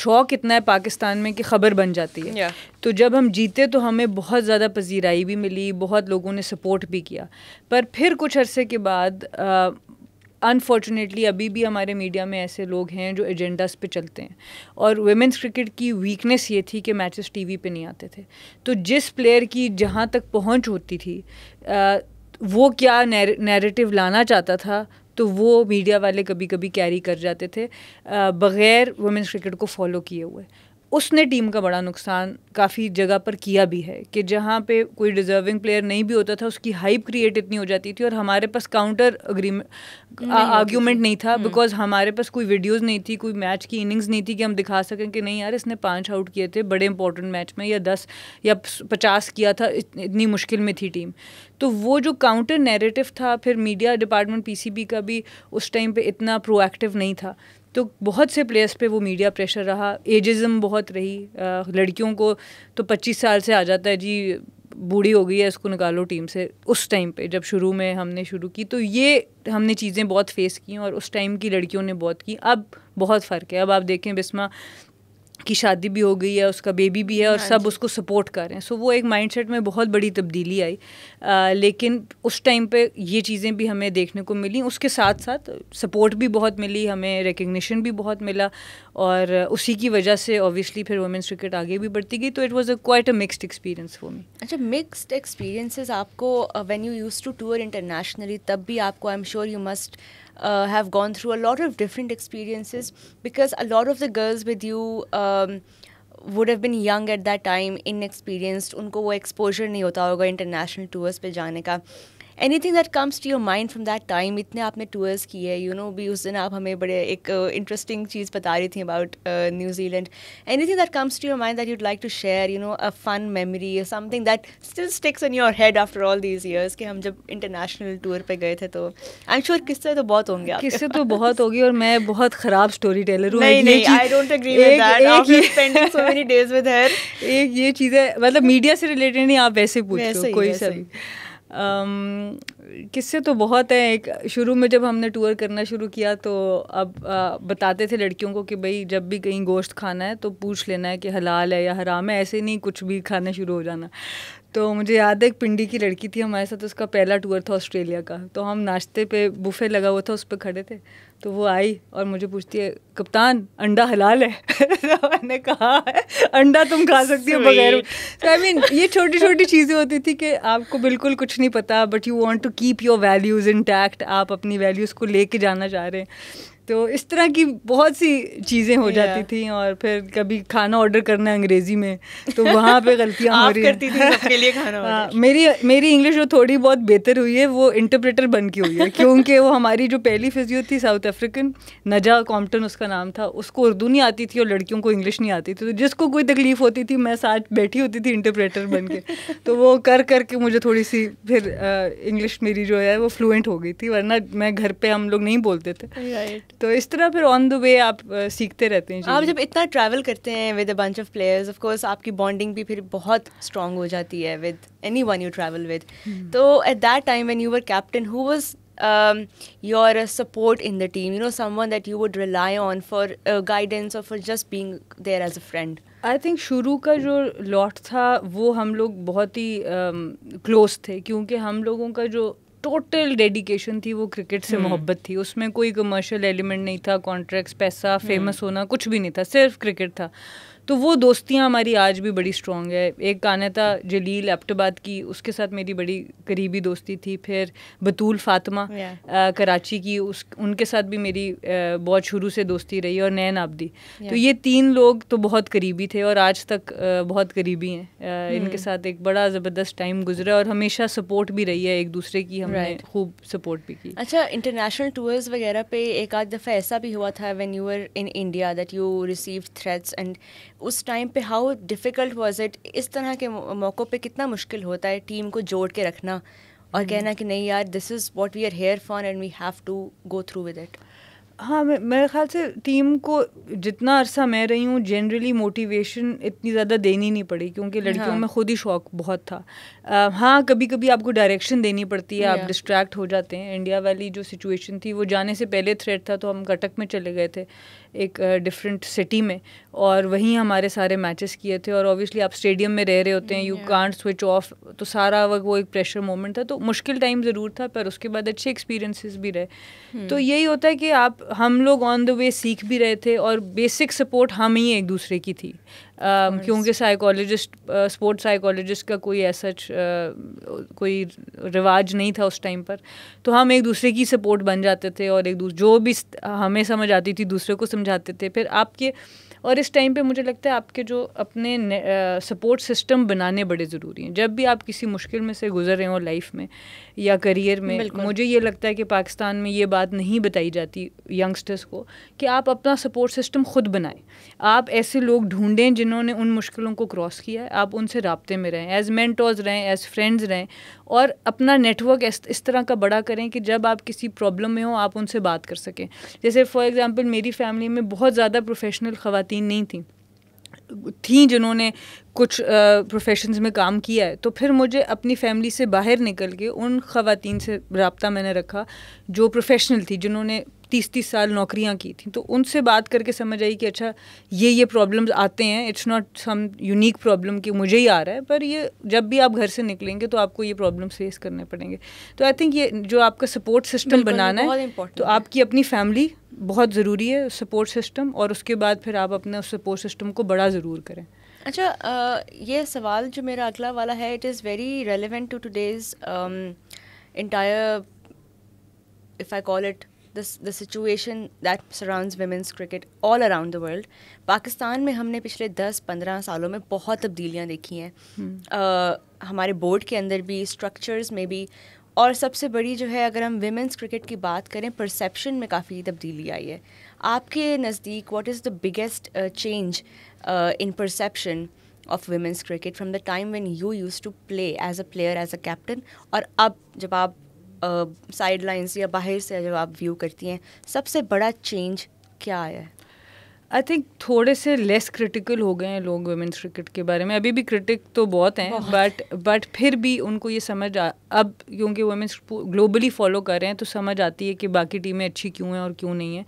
शौक इतना है पाकिस्तान में कि ख़बर बन जाती है yeah. तो जब हम जीते तो हमें बहुत ज़्यादा पजीराई भी मिली बहुत लोगों ने सपोर्ट भी किया पर फिर कुछ अरसे के बाद uh, अनफॉर्चुनेटली अभी भी हमारे मीडिया में ऐसे लोग हैं जो एजेंडास पे चलते हैं और वेमेंस क्रिकेट की वीकनेस ये थी कि मैचेस टीवी पे नहीं आते थे तो जिस प्लेयर की जहाँ तक पहुँच होती थी वो क्या नैर, नैरेटिव लाना चाहता था तो वो मीडिया वाले कभी कभी कैरी कर जाते थे बग़ैर वुमेंस क्रिकेट को फॉलो किए हुए उसने टीम का बड़ा नुकसान काफ़ी जगह पर किया भी है कि जहाँ पे कोई डिजर्विंग प्लेयर नहीं भी होता था उसकी हाइप क्रिएट इतनी हो जाती थी और हमारे पास काउंटर अग्रीमेंट आर्ग्यूमेंट नहीं था बिकॉज हम्म। हमारे पास कोई वीडियोस नहीं थी कोई मैच की इनिंग्स नहीं थी कि हम दिखा सकें कि नहीं यार इसने पाँच आउट किए थे बड़े इंपॉर्टेंट मैच में या दस या पचास किया था इतनी मुश्किल में थी टीम तो वो जो काउंटर नेरेटिव था फिर मीडिया डिपार्टमेंट पी का भी उस टाइम पर इतना प्रोएक्टिव नहीं था तो बहुत से प्लेयर्स पे वो मीडिया प्रेशर रहा एजिज़म बहुत रही आ, लड़कियों को तो 25 साल से आ जाता है जी बूढ़ी हो गई है इसको निकालो टीम से उस टाइम पे जब शुरू में हमने शुरू की तो ये हमने चीज़ें बहुत फेस की और उस टाइम की लड़कियों ने बहुत की अब बहुत फ़र्क है अब आप देखें बिस्मा की शादी भी हो गई है उसका बेबी भी है और हाँ सब उसको सपोर्ट कर रहे हैं सो so, वो एक माइंडसेट में बहुत बड़ी तब्दीली आई आ, लेकिन उस टाइम पे ये चीज़ें भी हमें देखने को मिली उसके साथ साथ सपोर्ट भी बहुत मिली हमें रिकग्निशन भी बहुत मिला और उसी की वजह से ऑब्वियसली फिर वुमेंस क्रिकेट आगे भी बढ़ती गई तो it was a quite a mixed experience for me अच्छा मिक्सड एक्सपीरियंसेस आपको when you used to tour internationally तब भी आपको I am sure you must uh, have gone through a lot of different experiences because a lot of the girls with you um, would have been young at that time, inexperienced. उनको वो exposure नहीं होता होगा international tours पे जाने का. Anything that comes to your mind from that time इतने आपने टूर्स किए यू नो भी उस दिन आप हमें बड़े एक इंटरेस्टिंग uh, चीज़ बता रही थी about New Zealand anything that comes to your mind that you'd like to share you know a fun memory something that still sticks in your head after all these years कि हम जब इंटरनेशनल टूर पर गए थे तो आई एम श्योर किस्से तो बहुत होंगे किस्से तो बहुत होगी और मैं बहुत ख़राब स्टोरी टेलर हूँ एक ये चीज़ है मतलब मीडिया से रिलेटेड नहीं आप वैसे हो कोई सा भी किससे तो बहुत है एक शुरू में जब हमने टूर करना शुरू किया तो अब आ, बताते थे लड़कियों को कि भाई जब भी कहीं गोश्त खाना है तो पूछ लेना है कि हलाल है या हराम है ऐसे नहीं कुछ भी खाना शुरू हो जाना तो मुझे याद है एक पिंडी की लड़की थी हमारे साथ उसका पहला टूर था ऑस्ट्रेलिया का तो हम नाश्ते पे बुफे लगा हुआ था उस पर खड़े थे तो वो आई और मुझे पूछती है कप्तान अंडा हलाल है तो मैंने कहा है अंडा तुम खा सकती हो बगैर तो आई मीन ये छोटी छोटी चीज़ें होती थी कि आपको बिल्कुल कुछ नहीं पता but you want to keep your values intact आप अपनी वैल्यूज़ को लेके जाना चाह रहे हैं तो इस तरह की बहुत सी चीज़ें हो जाती थी और फिर कभी खाना ऑर्डर करना अंग्रेजी में तो वहाँ पे गलतियाँ हो रही करती थी सबके लिए खाना आ, हाँ, मेरी मेरी इंग्लिश जो थोड़ी बहुत बेहतर हुई है वो इंटरप्रेटर बन के हुई है क्योंकि वो हमारी जो पहली फिजियो थी साउथ अफ्रीकन नजा कॉम्पटन उसका नाम था उसको उर्दू नहीं आती थी और लड़कियों को इंग्लिश नहीं आती थी तो जिसको कोई तकलीफ होती थी मैं साथ बैठी होती थी इंटरप्रेटर बन के तो वो कर करके मुझे थोड़ी सी फिर इंग्लिश मेरी जो है वो फ्लुएंट हो गई थी वरना मैं घर पर हम लोग नहीं बोलते थे तो इस तरह फिर ऑन द वे आप सीखते रहते हैं आप जब इतना ट्रैवल करते हैं with a bunch of players of course आपकी बॉन्डिंग भी फिर बहुत स्ट्रांग हो जाती है with anyone you travel with तो at that time when you were captain who was your support in the team you know know, that you would rely on for guidance और for just for there as a friend I think शुरू का जो लॉट था वो हम लोग बहुत ही क्लोज um, थे क्योंकि हम लोगों का जो टोटल डेडिकेशन थी वो क्रिकेट से हम्म। मोहब्बत थी उसमें कोई कमर्शियल एलिमेंट नहीं था कॉन्ट्रैक्ट पैसा फेमस हम्म। होना कुछ भी नहीं था सिर्फ क्रिकेट था तो वो दोस्तियाँ हमारी आज भी बड़ी स्ट्रॉन्ग है एक गाना था जलील अब्टबाद की उसके साथ मेरी बड़ी करीबी दोस्ती थी फिर बतूल फातमा yeah. कराची की उस उनके साथ भी मेरी आ, बहुत शुरू से दोस्ती रही और नैन आबदी yeah. तो ये तीन लोग तो बहुत करीबी थे और आज तक आ, बहुत करीबी हैं hmm. इनके साथ एक बड़ा ज़बरदस्त टाइम गुजरा और हमेशा सपोर्ट भी रही है एक दूसरे की हमने right. खूब सपोर्ट भी की अच्छा इंटरनेशनल टूर्स वगैरह पे एक आध दफ़ा ऐसा भी हुआ था when you in India that you receive threats and उस टाइम पे हाउ डिफ़िकल्ट वॉज इट इस तरह के मौक़ों पे कितना मुश्किल होता है टीम को जोड़ के रखना और हम्म। कहना कि नहीं यार this is what we are here for and we have to go through with it हाँ मेरे ख्याल से टीम को जितना अरसा मैं रही हूँ जनरली मोटिवेशन इतनी ज़्यादा देनी नहीं पड़ी क्योंकि लड़कियों हाँ. में ख़ुद ही शौक बहुत था आ, हाँ कभी कभी आपको डायरेक्शन देनी पड़ती है आप डिस्ट्रैक्ट हो जाते हैं इंडिया वाली जो सिचुएशन थी वो जाने से पहले थ्रेड था तो हम कटक में चले गए थे एक डिफरेंट सिटी में और वहीं हमारे सारे मैचेस किए थे और ऑब्वियसली आप स्टेडियम में रह रहे होते हैं यू कांट स्विच ऑफ तो सारा वक्त वो एक प्रेशर मोमेंट था तो मुश्किल टाइम ज़रूर था पर उसके बाद अच्छे एक्सपीरियंसेस भी रहे hmm. तो यही होता है कि आप हम लोग ऑन द वे सीख भी रहे थे और बेसिक सपोर्ट हम ही एक दूसरे की थी Um, क्योंकि साइकोलॉजिस्ट स्पोर्ट्स साइकोलॉजिस्ट का कोई ऐसा uh, कोई रिवाज नहीं था उस टाइम पर तो हम एक दूसरे की सपोर्ट बन जाते थे और एक दूसरे जो भी हमें समझ आती थी दूसरे को समझाते थे फिर आपके और इस टाइम पे मुझे लगता है आपके जो अपने सपोर्ट सिस्टम बनाने बड़े ज़रूरी हैं जब भी आप किसी मुश्किल में से गुजर रहे हो लाइफ में या करियर में मुझे ये लगता है कि पाकिस्तान में ये बात नहीं बताई जाती यंगस्टर्स को कि आप अपना सपोर्ट सिस्टम ख़ुद बनाएं आप ऐसे लोग ढूंढें जिन्होंने उन मुश्किलों को क्रॉस किया है आप उनसे रबते में रहें एज़ मैंटोज रहें एज़ फ्रेंड्स रहें और अपना नेटवर्क इस तरह का बड़ा करें कि जब आप किसी प्रॉब्लम में हो आप उनसे बात कर सकें जैसे फॉर एग्ज़ाम्पल मेरी फैमिली में बहुत ज़्यादा प्रोफेशनल ख़वान नहीं थी थी जिन्होंने कुछ प्रोफेशंस में काम किया है तो फिर मुझे अपनी फैमिली से बाहर निकल के उन खातन से रबता मैंने रखा जो प्रोफेशनल थी जिन्होंने तीस तीस साल नौकरियां की थी तो उनसे बात करके समझ आई कि अच्छा ये ये प्रॉब्लम्स आते हैं it's not some unique problem कि मुझे ही आ रहा है पर ये जब भी आप घर से निकलेंगे तो आपको ये प्रॉब्लम फेस करने पड़ेंगे तो आई थिंक ये जो आपका सपोर्ट सिस्टम बनाना है तो आपकी अपनी फैमिली बहुत ज़रूरी है सपोर्ट सिस्टम और उसके बाद फिर आप अपने उस सपोर्ट सिस्टम को बड़ा ज़रूर करें अच्छा ये सवाल जो मेरा अगला वाला है it is very relevant to today's entire if I call it this, the situation that surrounds women's cricket all around the world. Pakistan में हमने पिछले 10-15 सालों में बहुत तब्दीलियाँ देखी हैं hmm. uh, हमारे बोर्ड के अंदर भी स्ट्रक्चर्स में भी और सबसे बड़ी जो है अगर हम विमेंस क्रिकेट की बात करें परसेप्शन में काफ़ी तब्दीली आई है आपके नज़दीक what is the biggest change in perception of women's cricket from the time when you used to play as a player as a captain और अब जब आप साइड लाइन्स या बाहर से जब आप व्यू करती हैं सबसे बड़ा चेंज क्या आया है आई थिंक थोड़े से लेस क्रिटिकल हो गए हैं लोग वुमेंस क्रिकेट के बारे में अभी भी क्रिटिक तो बहुत हैं बट बट फिर भी उनको ये समझ आ, अब क्योंकि वुमेंस ग्लोबली फॉलो कर रहे हैं तो समझ आती है कि बाकी टीमें अच्छी क्यों हैं और क्यों नहीं हैं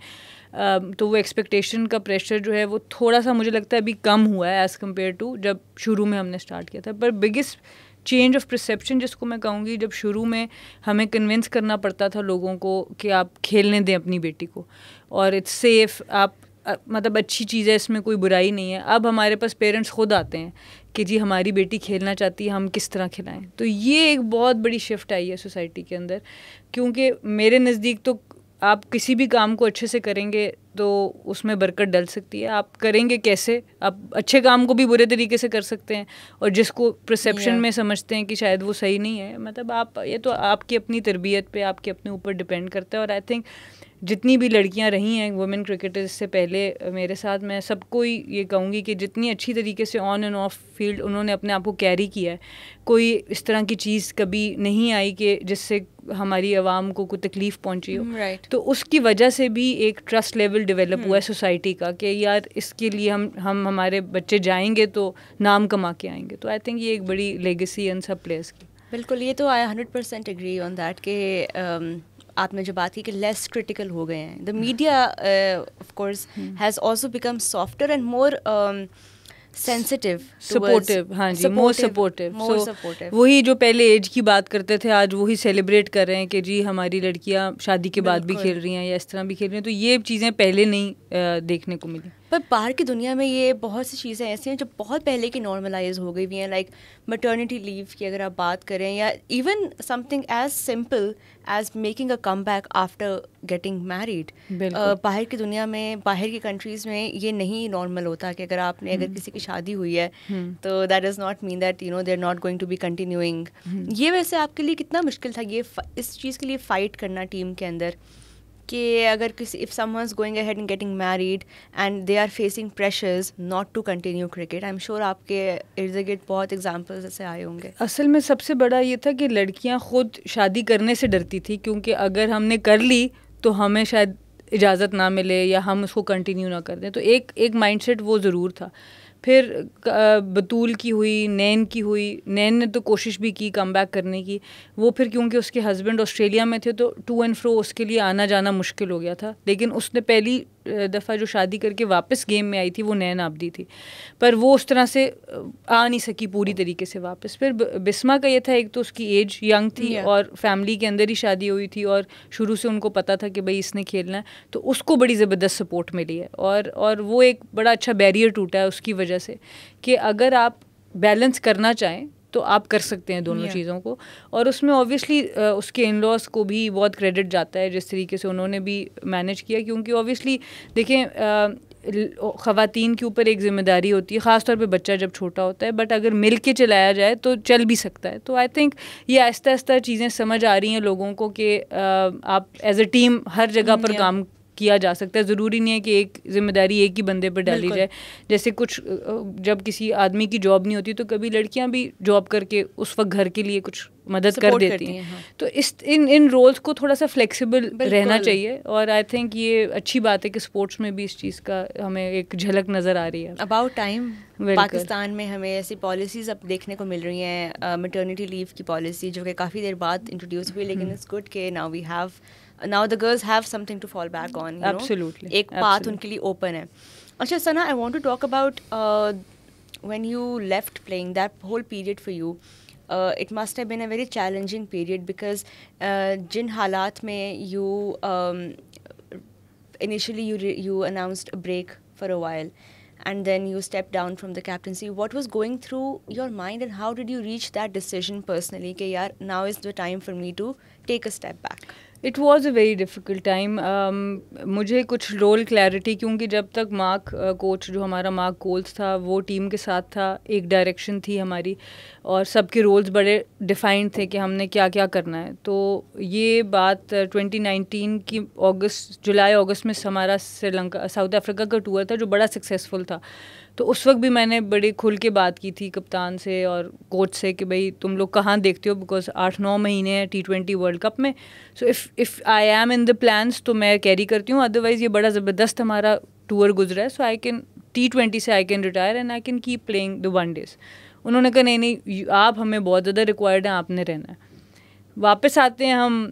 uh, तो वो एक्सपेक्टेशन का प्रेशर जो है वो थोड़ा सा मुझे लगता है अभी कम हुआ है एज़ कम्पेयर टू जब शुरू में हमने स्टार्ट किया था पर बिगेस्ट चेंज ऑफ परसेप्शन जिसको मैं कहूँगी जब शुरू में हमें कन्विंस करना पड़ता था लोगों को कि आप खेलने दें अपनी बेटी को और इट्स सेफ़ आप मतलब अच्छी चीज़ है इसमें कोई बुराई नहीं है अब हमारे पास पेरेंट्स खुद आते हैं कि जी हमारी बेटी खेलना चाहती है हम किस तरह खिलाएं तो ये एक बहुत बड़ी शिफ्ट आई है सोसाइटी के अंदर क्योंकि मेरे नज़दीक तो आप किसी भी काम को अच्छे से करेंगे तो उसमें बरकत डल सकती है आप करेंगे कैसे आप अच्छे काम को भी बुरे तरीके से कर सकते हैं और जिसको प्रसप्शन में समझते हैं कि शायद वो सही नहीं है मतलब आप ये तो आपकी अपनी तरबियत पे आपके अपने ऊपर डिपेंड करता है और आई थिंक जितनी भी लड़कियां रही हैं वुमेन क्रिकेटर्स से पहले मेरे साथ मैं सबको ही ये कहूँगी कि जितनी अच्छी तरीके से ऑन एंड ऑफ फील्ड उन्होंने अपने आप को कैरी किया है कोई इस तरह की चीज़ कभी नहीं आई कि जिससे हमारी आवाम को कोई तकलीफ़ पहुंची हो mm, right. तो उसकी वजह से भी एक ट्रस्ट लेवल डेवलप hmm. हुआ है सोसाइटी mm. का कि यार इसके लिए हम हम हमारे बच्चे जाएंगे तो नाम कमा के आएंगे तो आई थिंक ये एक बड़ी लेगेसी है इन सब प्लेयर्स की बिल्कुल ये तो I hundred percent agree on that कि um, आपने जो बात की कि लेस क्रिटिकल हो गए हैं the media of course has also become softer and more sensitive supportive हाँ जी मोर सपोर्टिव वही जो पहले एज की बात करते थे आज वही सेलिब्रेट कर रहे हैं कि जी हमारी लड़कियां शादी के बाद भी खेल रही हैं या इस तरह भी खेल रही हैं तो ये चीज़ें पहले नहीं uh, देखने को मिली पर बाहर की दुनिया में ये बहुत सी चीज़ें ऐसी हैं जो बहुत पहले की नॉर्मलाइज हो गई हुई हैं लाइक मटर्निटी लीव की अगर आप बात करें या even something as simple as making a come comeback after getting married बाहर की दुनिया में बाहर की कंट्रीज़ में ये नहीं नॉर्मल होता कि अगर आपने अगर हम्म। किसी की शादी हुई है हम्म। तो that does not mean that you know they're not going to be continuing ये वैसे आपके लिए कितना मुश्किल था ये इस चीज़ के लिए फ़ाइट करना टीम के अंदर कि अगर किसी if some going ahead in getting married and they are facing pressures not to continue cricket I am sure आपके इर्द गिर्द बहुत एग्जाम्पल्स ऐसे आए होंगे असल में सबसे बड़ा ये था कि लड़कियां खुद शादी करने से डरती थी क्योंकि अगर हमने कर ली तो हमें शायद इजाज़त ना मिले या हम उसको कंटिन्यू ना कर दें तो एक एक माइंडसेट वो ज़रूर था फिर बतूल की हुई नैन की हुई नैन ने तो कोशिश भी की कम बैक करने की वो फिर क्योंकि उसके हस्बैंड ऑस्ट्रेलिया में थे तो टू एंड फ्रो उसके लिए आना जाना मुश्किल हो गया था लेकिन उसने पहली दफ़ा जो शादी करके वापस गेम में आई थी वो नैन आबदी थी पर वो उस तरह से आ नहीं सकी पूरी तरीके से वापस फिर बिस्मा का ये था एक तो उसकी एज यंग थी और फैमिली के अंदर ही शादी हुई थी और शुरू से उनको पता था कि भाई इसने खेलना है तो उसको बड़ी ज़बरदस्त सपोर्ट मिली है और और वो एक बड़ा अच्छा बैरियर टूटा है उसकी वजह से कि अगर आप बैलेंस करना चाहें तो आप कर सकते हैं दोनों yeah. चीज़ों को और उसमें ऑब्वियसली उसके इन लॉज को भी बहुत क्रेडिट जाता है जिस तरीके से उन्होंने भी मैनेज किया क्योंकि ऑब्वियसली देखें ख़वातीन के ऊपर एक ज़िम्मेदारी होती है ख़ास तौर पे बच्चा जब छोटा होता है बट अगर मिल के चलाया जाए तो चल भी सकता है तो आई थिंक ये आहिस्ता आहिस्ता चीज़ें समझ आ रही हैं लोगों को कि आप एज अ टीम हर जगह पर काम किया जा सकता है ज़रूरी नहीं है कि एक जिम्मेदारी एक ही बंदे पर डाली जाए जैसे कुछ जब किसी आदमी की जॉब नहीं होती तो कभी लड़कियां भी जॉब करके उस वक्त घर के लिए कुछ मदद कर देती, हैं है, हाँ। तो इस इन इन रोल्स को थोड़ा सा फ्लेक्सिबल रहना चाहिए और आई थिंक ये अच्छी बात है कि स्पोर्ट्स में भी इस चीज़ का हमें एक झलक नज़र आ रही है अबाउट टाइम पाकिस्तान में हमें ऐसी पॉलिसीज़ अब देखने को मिल रही हैं मटर्निटी लीव की पॉलिसी जो कि काफ़ी देर बाद इंट्रोड्यूस हुई हम्म। लेकिन इट्स गुड के now we have now the girls have something to fall back on. You Absolutely. Know? एक path उनके लिए open है. अच्छा I want to talk about uh, when you left playing that whole period for you. Uh, it must have been a very challenging period because uh, jin halat mein you um, initially you re- you announced a break for a while and then you stepped down from the captaincy what was going through your mind and how did you reach that decision personally okay yaar, now is the time for me to take a step back it was a very difficult time मुझे कुछ रोल क्लैरिटी क्योंकि जब तक मार्क कोच uh, जो हमारा मार्क कोल्स था वो टीम के साथ था एक डायरेक्शन थी हमारी और सबके रोल्स बड़े डिफाइंड थे कि हमने क्या क्या करना है तो ये बात 2019 uh, की अगस्त जुलाई अगस्त में हमारा श्रीलंका साउथ अफ्रीका का टूर था जो बड़ा सक्सेसफुल था तो उस वक्त भी मैंने बड़े खुल के बात की थी कप्तान से और कोच से कि भाई तुम लोग कहाँ देखते हो बिकॉज आठ नौ महीने हैं टी ट्वेंटी वर्ल्ड कप में so if if I am in the plans तो मैं कैरी करती हूँ अदरवाइज़ ये बड़ा ज़बरदस्त हमारा टूर गुजरा है so I can T twenty से I can retire and I can keep playing the one days उन्होंने कहा नहीं नहीं आप हमें बहुत ज़्यादा रिक्वायर्ड हैं आपने रहना है वापस आते हैं हम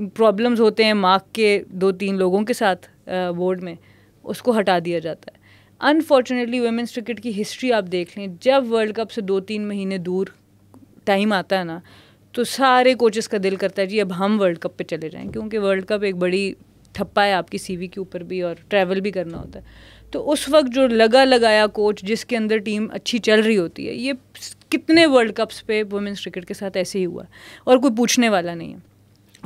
प्रॉब्लम्स होते हैं मार्क के दो तीन लोगों के साथ बोर्ड में उसको हटा दिया जाता है अनफॉर्चुनेटली वेमेंस क्रिकेट की हिस्ट्री आप देख लें जब वर्ल्ड कप से दो तीन महीने दूर टाइम आता है ना तो सारे कोचेस का दिल करता है जी अब हम वर्ल्ड कप पे चले जाएं क्योंकि वर्ल्ड कप एक बड़ी थप्पा है आपकी सीवी के ऊपर भी और ट्रैवल भी करना होता है तो उस वक्त जो लगा लगाया कोच जिसके अंदर टीम अच्छी चल रही होती है ये कितने वर्ल्ड कप्स पे वुमेंस क्रिकेट के साथ ऐसे ही हुआ और कोई पूछने वाला नहीं है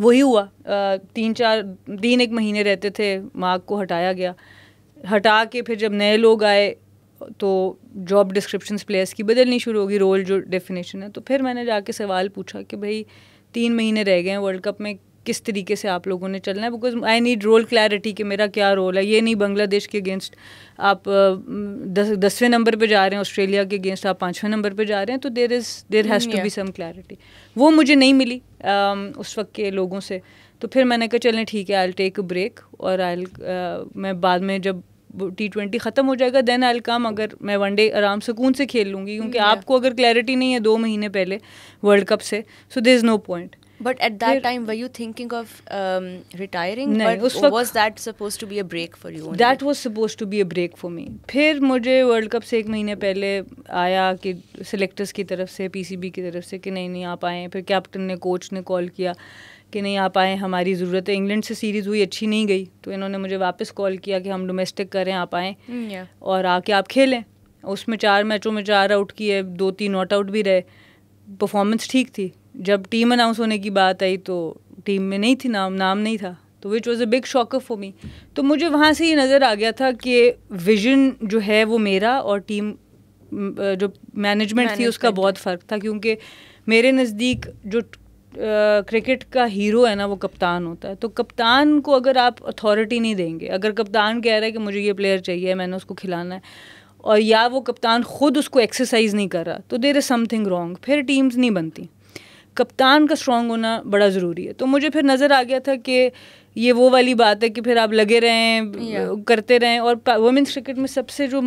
वही हुआ आ, तीन चार तीन एक महीने रहते थे मार्ग को हटाया गया हटा के फिर जब नए लोग आए तो जॉब डिस्क्रिप्शन प्लेयर्स की बदलनी शुरू होगी रोल जो डेफिनेशन है तो फिर मैंने जाके सवाल पूछा कि भाई तीन महीने रह गए हैं वर्ल्ड कप में किस तरीके से आप लोगों ने चलना है because I need role clarity कि मेरा क्या रोल है ये नहीं बांग्लादेश के अगेंस्ट आप दस दसवें नंबर पे जा रहे हैं ऑस्ट्रेलिया के अगेंस्ट आप पाँचवें नंबर पे जा रहे हैं तो there is there has to be some clarity वो मुझे नहीं मिली आ, उस वक्त के लोगों से तो फिर मैंने कहा चलें ठीक है आई टेक अ ब्रेक और आई uh, मैं बाद में जब टी ट्वेंटी ख़त्म हो जाएगा देन आई कम अगर मैं वनडे डे आराम सुकून से खेल लूँगी क्योंकि आपको अगर क्लैरिटी नहीं है दो महीने पहले वर्ल्ड कप से so there is no point but at that time were you thinking of retiring was that suppose to be a break for you that was suppose to be a break for me फिर मुझे वर्ल्ड कप से एक महीने पहले आया कि सेलेक्टर्स की तरफ से पी सी बी की तरफ से कि नहीं नहीं आप आए फिर कैप्टन ने कोच ने कॉल किया कि नहीं आप आएँ हमारी ज़रूरत है इंग्लैंड से सीरीज़ हुई अच्छी नहीं गई तो इन्होंने मुझे वापस कॉल किया कि हम डोमेस्टिक करें आप आएँ hmm, और आके आप खेलें उसमें चार मैचों में चार आउट किए दो तीन नॉट आउट भी रहे परफॉर्मेंस ठीक थी जब टीम अनाउंस होने की बात आई तो टीम में नहीं थी नाम नाम नहीं था तो which was a big off for me तो मुझे वहाँ से ये नज़र आ गया था कि विजन जो है वो मेरा और टीम जो मैनेजमेंट थी उसका बहुत फ़र्क था क्योंकि मेरे नज़दीक जो क्रिकेट का हीरो है ना वो कप्तान होता है तो कप्तान को अगर आप अथॉरिटी नहीं देंगे अगर कप्तान कह रहा है कि मुझे ये प्लेयर चाहिए मैंने उसको खिलाना है और या वो कप्तान ख़ुद उसको एक्सरसाइज नहीं कर रहा तो देर इज़ समथिंग रॉन्ग फिर टीम्स नहीं बनती कप्तान का स्ट्रॉन्ग होना बड़ा ज़रूरी है तो मुझे फिर नज़र आ गया था कि ये वो वाली बात है कि फिर आप लगे रहें करते रहें और वुमेंस क्रिकेट में सबसे जो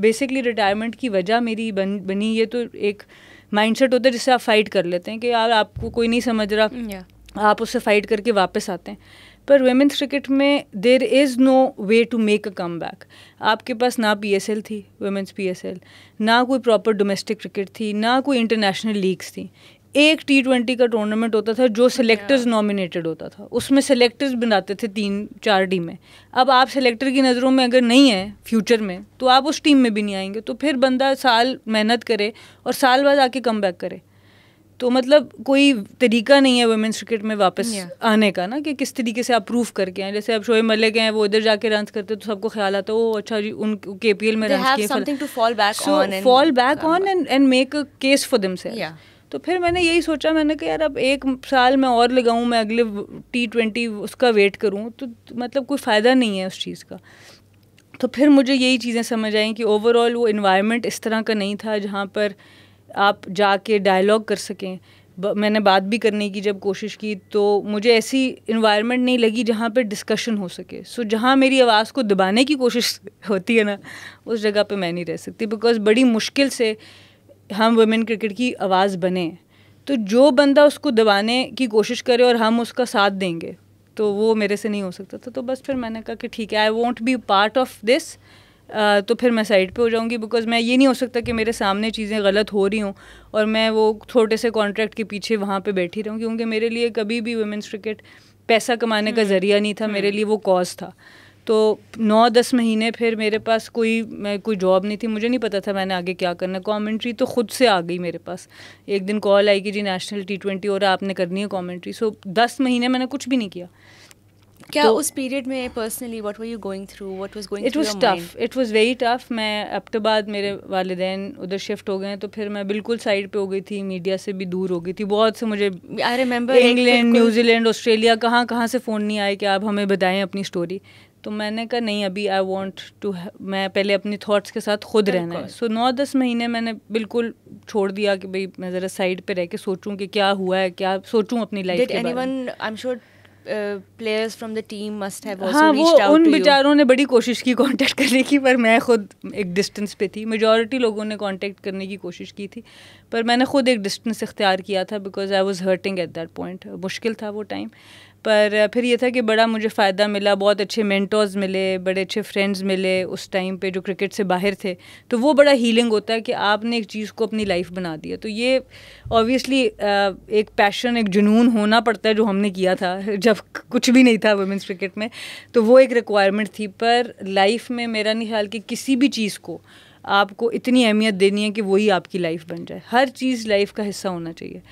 बेसिकली रिटायरमेंट की वजह मेरी बन बनी ये तो एक माइंडसेट होता है जिससे आप फाइट कर लेते हैं कि यार आपको कोई नहीं समझ रहा yeah. आप उससे फाइट करके वापस आते हैं पर वेमेंस क्रिकेट में there is no way to make a come back आपके पास ना पी एस एल थी वेमेंस पी एस एल ना कोई प्रॉपर डोमेस्टिक क्रिकेट थी ना कोई इंटरनेशनल लीग्स थी एक टी ट्वेंटी का टूर्नामेंट होता था जो सेलेक्टर्स नॉमिनेटेड होता था उसमें सेलेक्टर्स बनाते थे तीन चार टीमें अब आप सेलेक्टर की नज़रों में अगर नहीं है फ्यूचर में तो आप उस टीम में भी नहीं आएंगे तो फिर बंदा साल मेहनत करे और साल बाद आके कम बैक करे तो मतलब कोई तरीका नहीं है वुमेंस क्रिकेट में वापस आने का ना कि किस तरीके से आप प्रूफ करके आए जैसे अब शोएब मलिक हैं वो इधर जाके रन करते तो सबको ख्याल आता है वो अच्छा जी उन के पी एल में रन किए fall back on and make a case for themselves तो फिर मैंने यही सोचा मैंने कहा यार अब एक साल मैं और लगाऊँ मैं अगले टी ट्वेंटी उसका वेट करूँ तो मतलब कोई फ़ायदा नहीं है उस चीज़ का तो फिर मुझे यही चीज़ें समझ आई कि ओवरऑल वो इन्वायरमेंट इस तरह का नहीं था जहाँ पर आप जाके डायलॉग कर सकें मैंने बात भी करने की जब कोशिश की तो मुझे ऐसी इन्वायरमेंट नहीं लगी जहाँ पर डिस्कशन हो सके सो so, जहाँ मेरी आवाज़ को दबाने की कोशिश होती है ना उस जगह पे मैं नहीं रह सकती बिकॉज बड़ी मुश्किल से हम वुमेन क्रिकेट की आवाज़ बने तो जो बंदा उसको दबाने की कोशिश करे और हम उसका साथ देंगे तो वो मेरे से नहीं हो सकता था तो बस फिर मैंने कहा कि ठीक है I want be part of this तो फिर मैं साइड पे हो जाऊंगी बिकॉज मैं ये नहीं हो सकता कि मेरे सामने चीज़ें गलत हो रही हूँ और मैं वो छोटे से कॉन्ट्रैक्ट के पीछे वहाँ पे बैठी रहूँ क्योंकि मेरे लिए कभी भी वुमेंस क्रिकेट पैसा कमाने का हम्म, ज़रिया नहीं था मेरे हम्म। लिए वो कॉज था तो नौ दस महीने फिर मेरे पास कोई मैं कोई जॉब नहीं थी मुझे नहीं पता था मैंने आगे क्या करना है कॉमेंट्री तो खुद से आ गई मेरे पास एक दिन कॉल आई कि जी नेशनल टी ट्वेंटी और आपने करनी है कॉमेंट्री सो दस महीने मैंने कुछ भी नहीं किया क्या तो, उस पीरियड में personally what were you going through what was going it was tough it was very tough मैं अब तो बाद मेरे वालदेन उधर शिफ्ट हो गए तो फिर मैं बिल्कुल साइड पे हो गई थी मीडिया से भी दूर हो गई थी बहुत से मुझे I remember England New Zealand Australia कहाँ कहाँ से फ़ोन नहीं आए कि आप हमें बताएं अपनी स्टोरी तो मैंने कहा नहीं अभी आई वॉन्ट टू मैं पहले अपने थाट्स के साथ खुद रहना है सो नौ दस महीने मैंने बिल्कुल छोड़ दिया कि भाई मैं ज़रा साइड पर रह के सोचूँ कि क्या हुआ है क्या सोचूँ अपनी life I am sure players from the team must have हाँ वो उन बेचारों ने बड़ी कोशिश की कॉन्टैक्ट करने की पर मैं खुद एक डिस्टेंस पे थी मेजोरिटी लोगों ने कॉन्टैक्ट करने की कोशिश की थी पर मैंने खुद एक डिस्टेंस इख्तियार किया था because I was hurting at that point मुश्किल था वो टाइम पर फिर ये था कि बड़ा मुझे फ़ायदा मिला बहुत अच्छे मेंटोर्स मिले बड़े अच्छे फ्रेंड्स मिले उस टाइम पे जो क्रिकेट से बाहर थे तो वो बड़ा हीलिंग होता है कि आपने एक चीज़ को अपनी लाइफ बना दिया तो ये ऑब्वियसली एक पैशन एक जुनून होना पड़ता है जो हमने किया था जब कुछ भी नहीं था वुमेंस क्रिकेट में तो वो एक रिक्वायरमेंट थी पर लाइफ में मेरा नहीं ख्याल कि किसी भी चीज़ को आपको इतनी अहमियत देनी है कि वही आपकी लाइफ बन जाए हर चीज़ लाइफ का हिस्सा होना चाहिए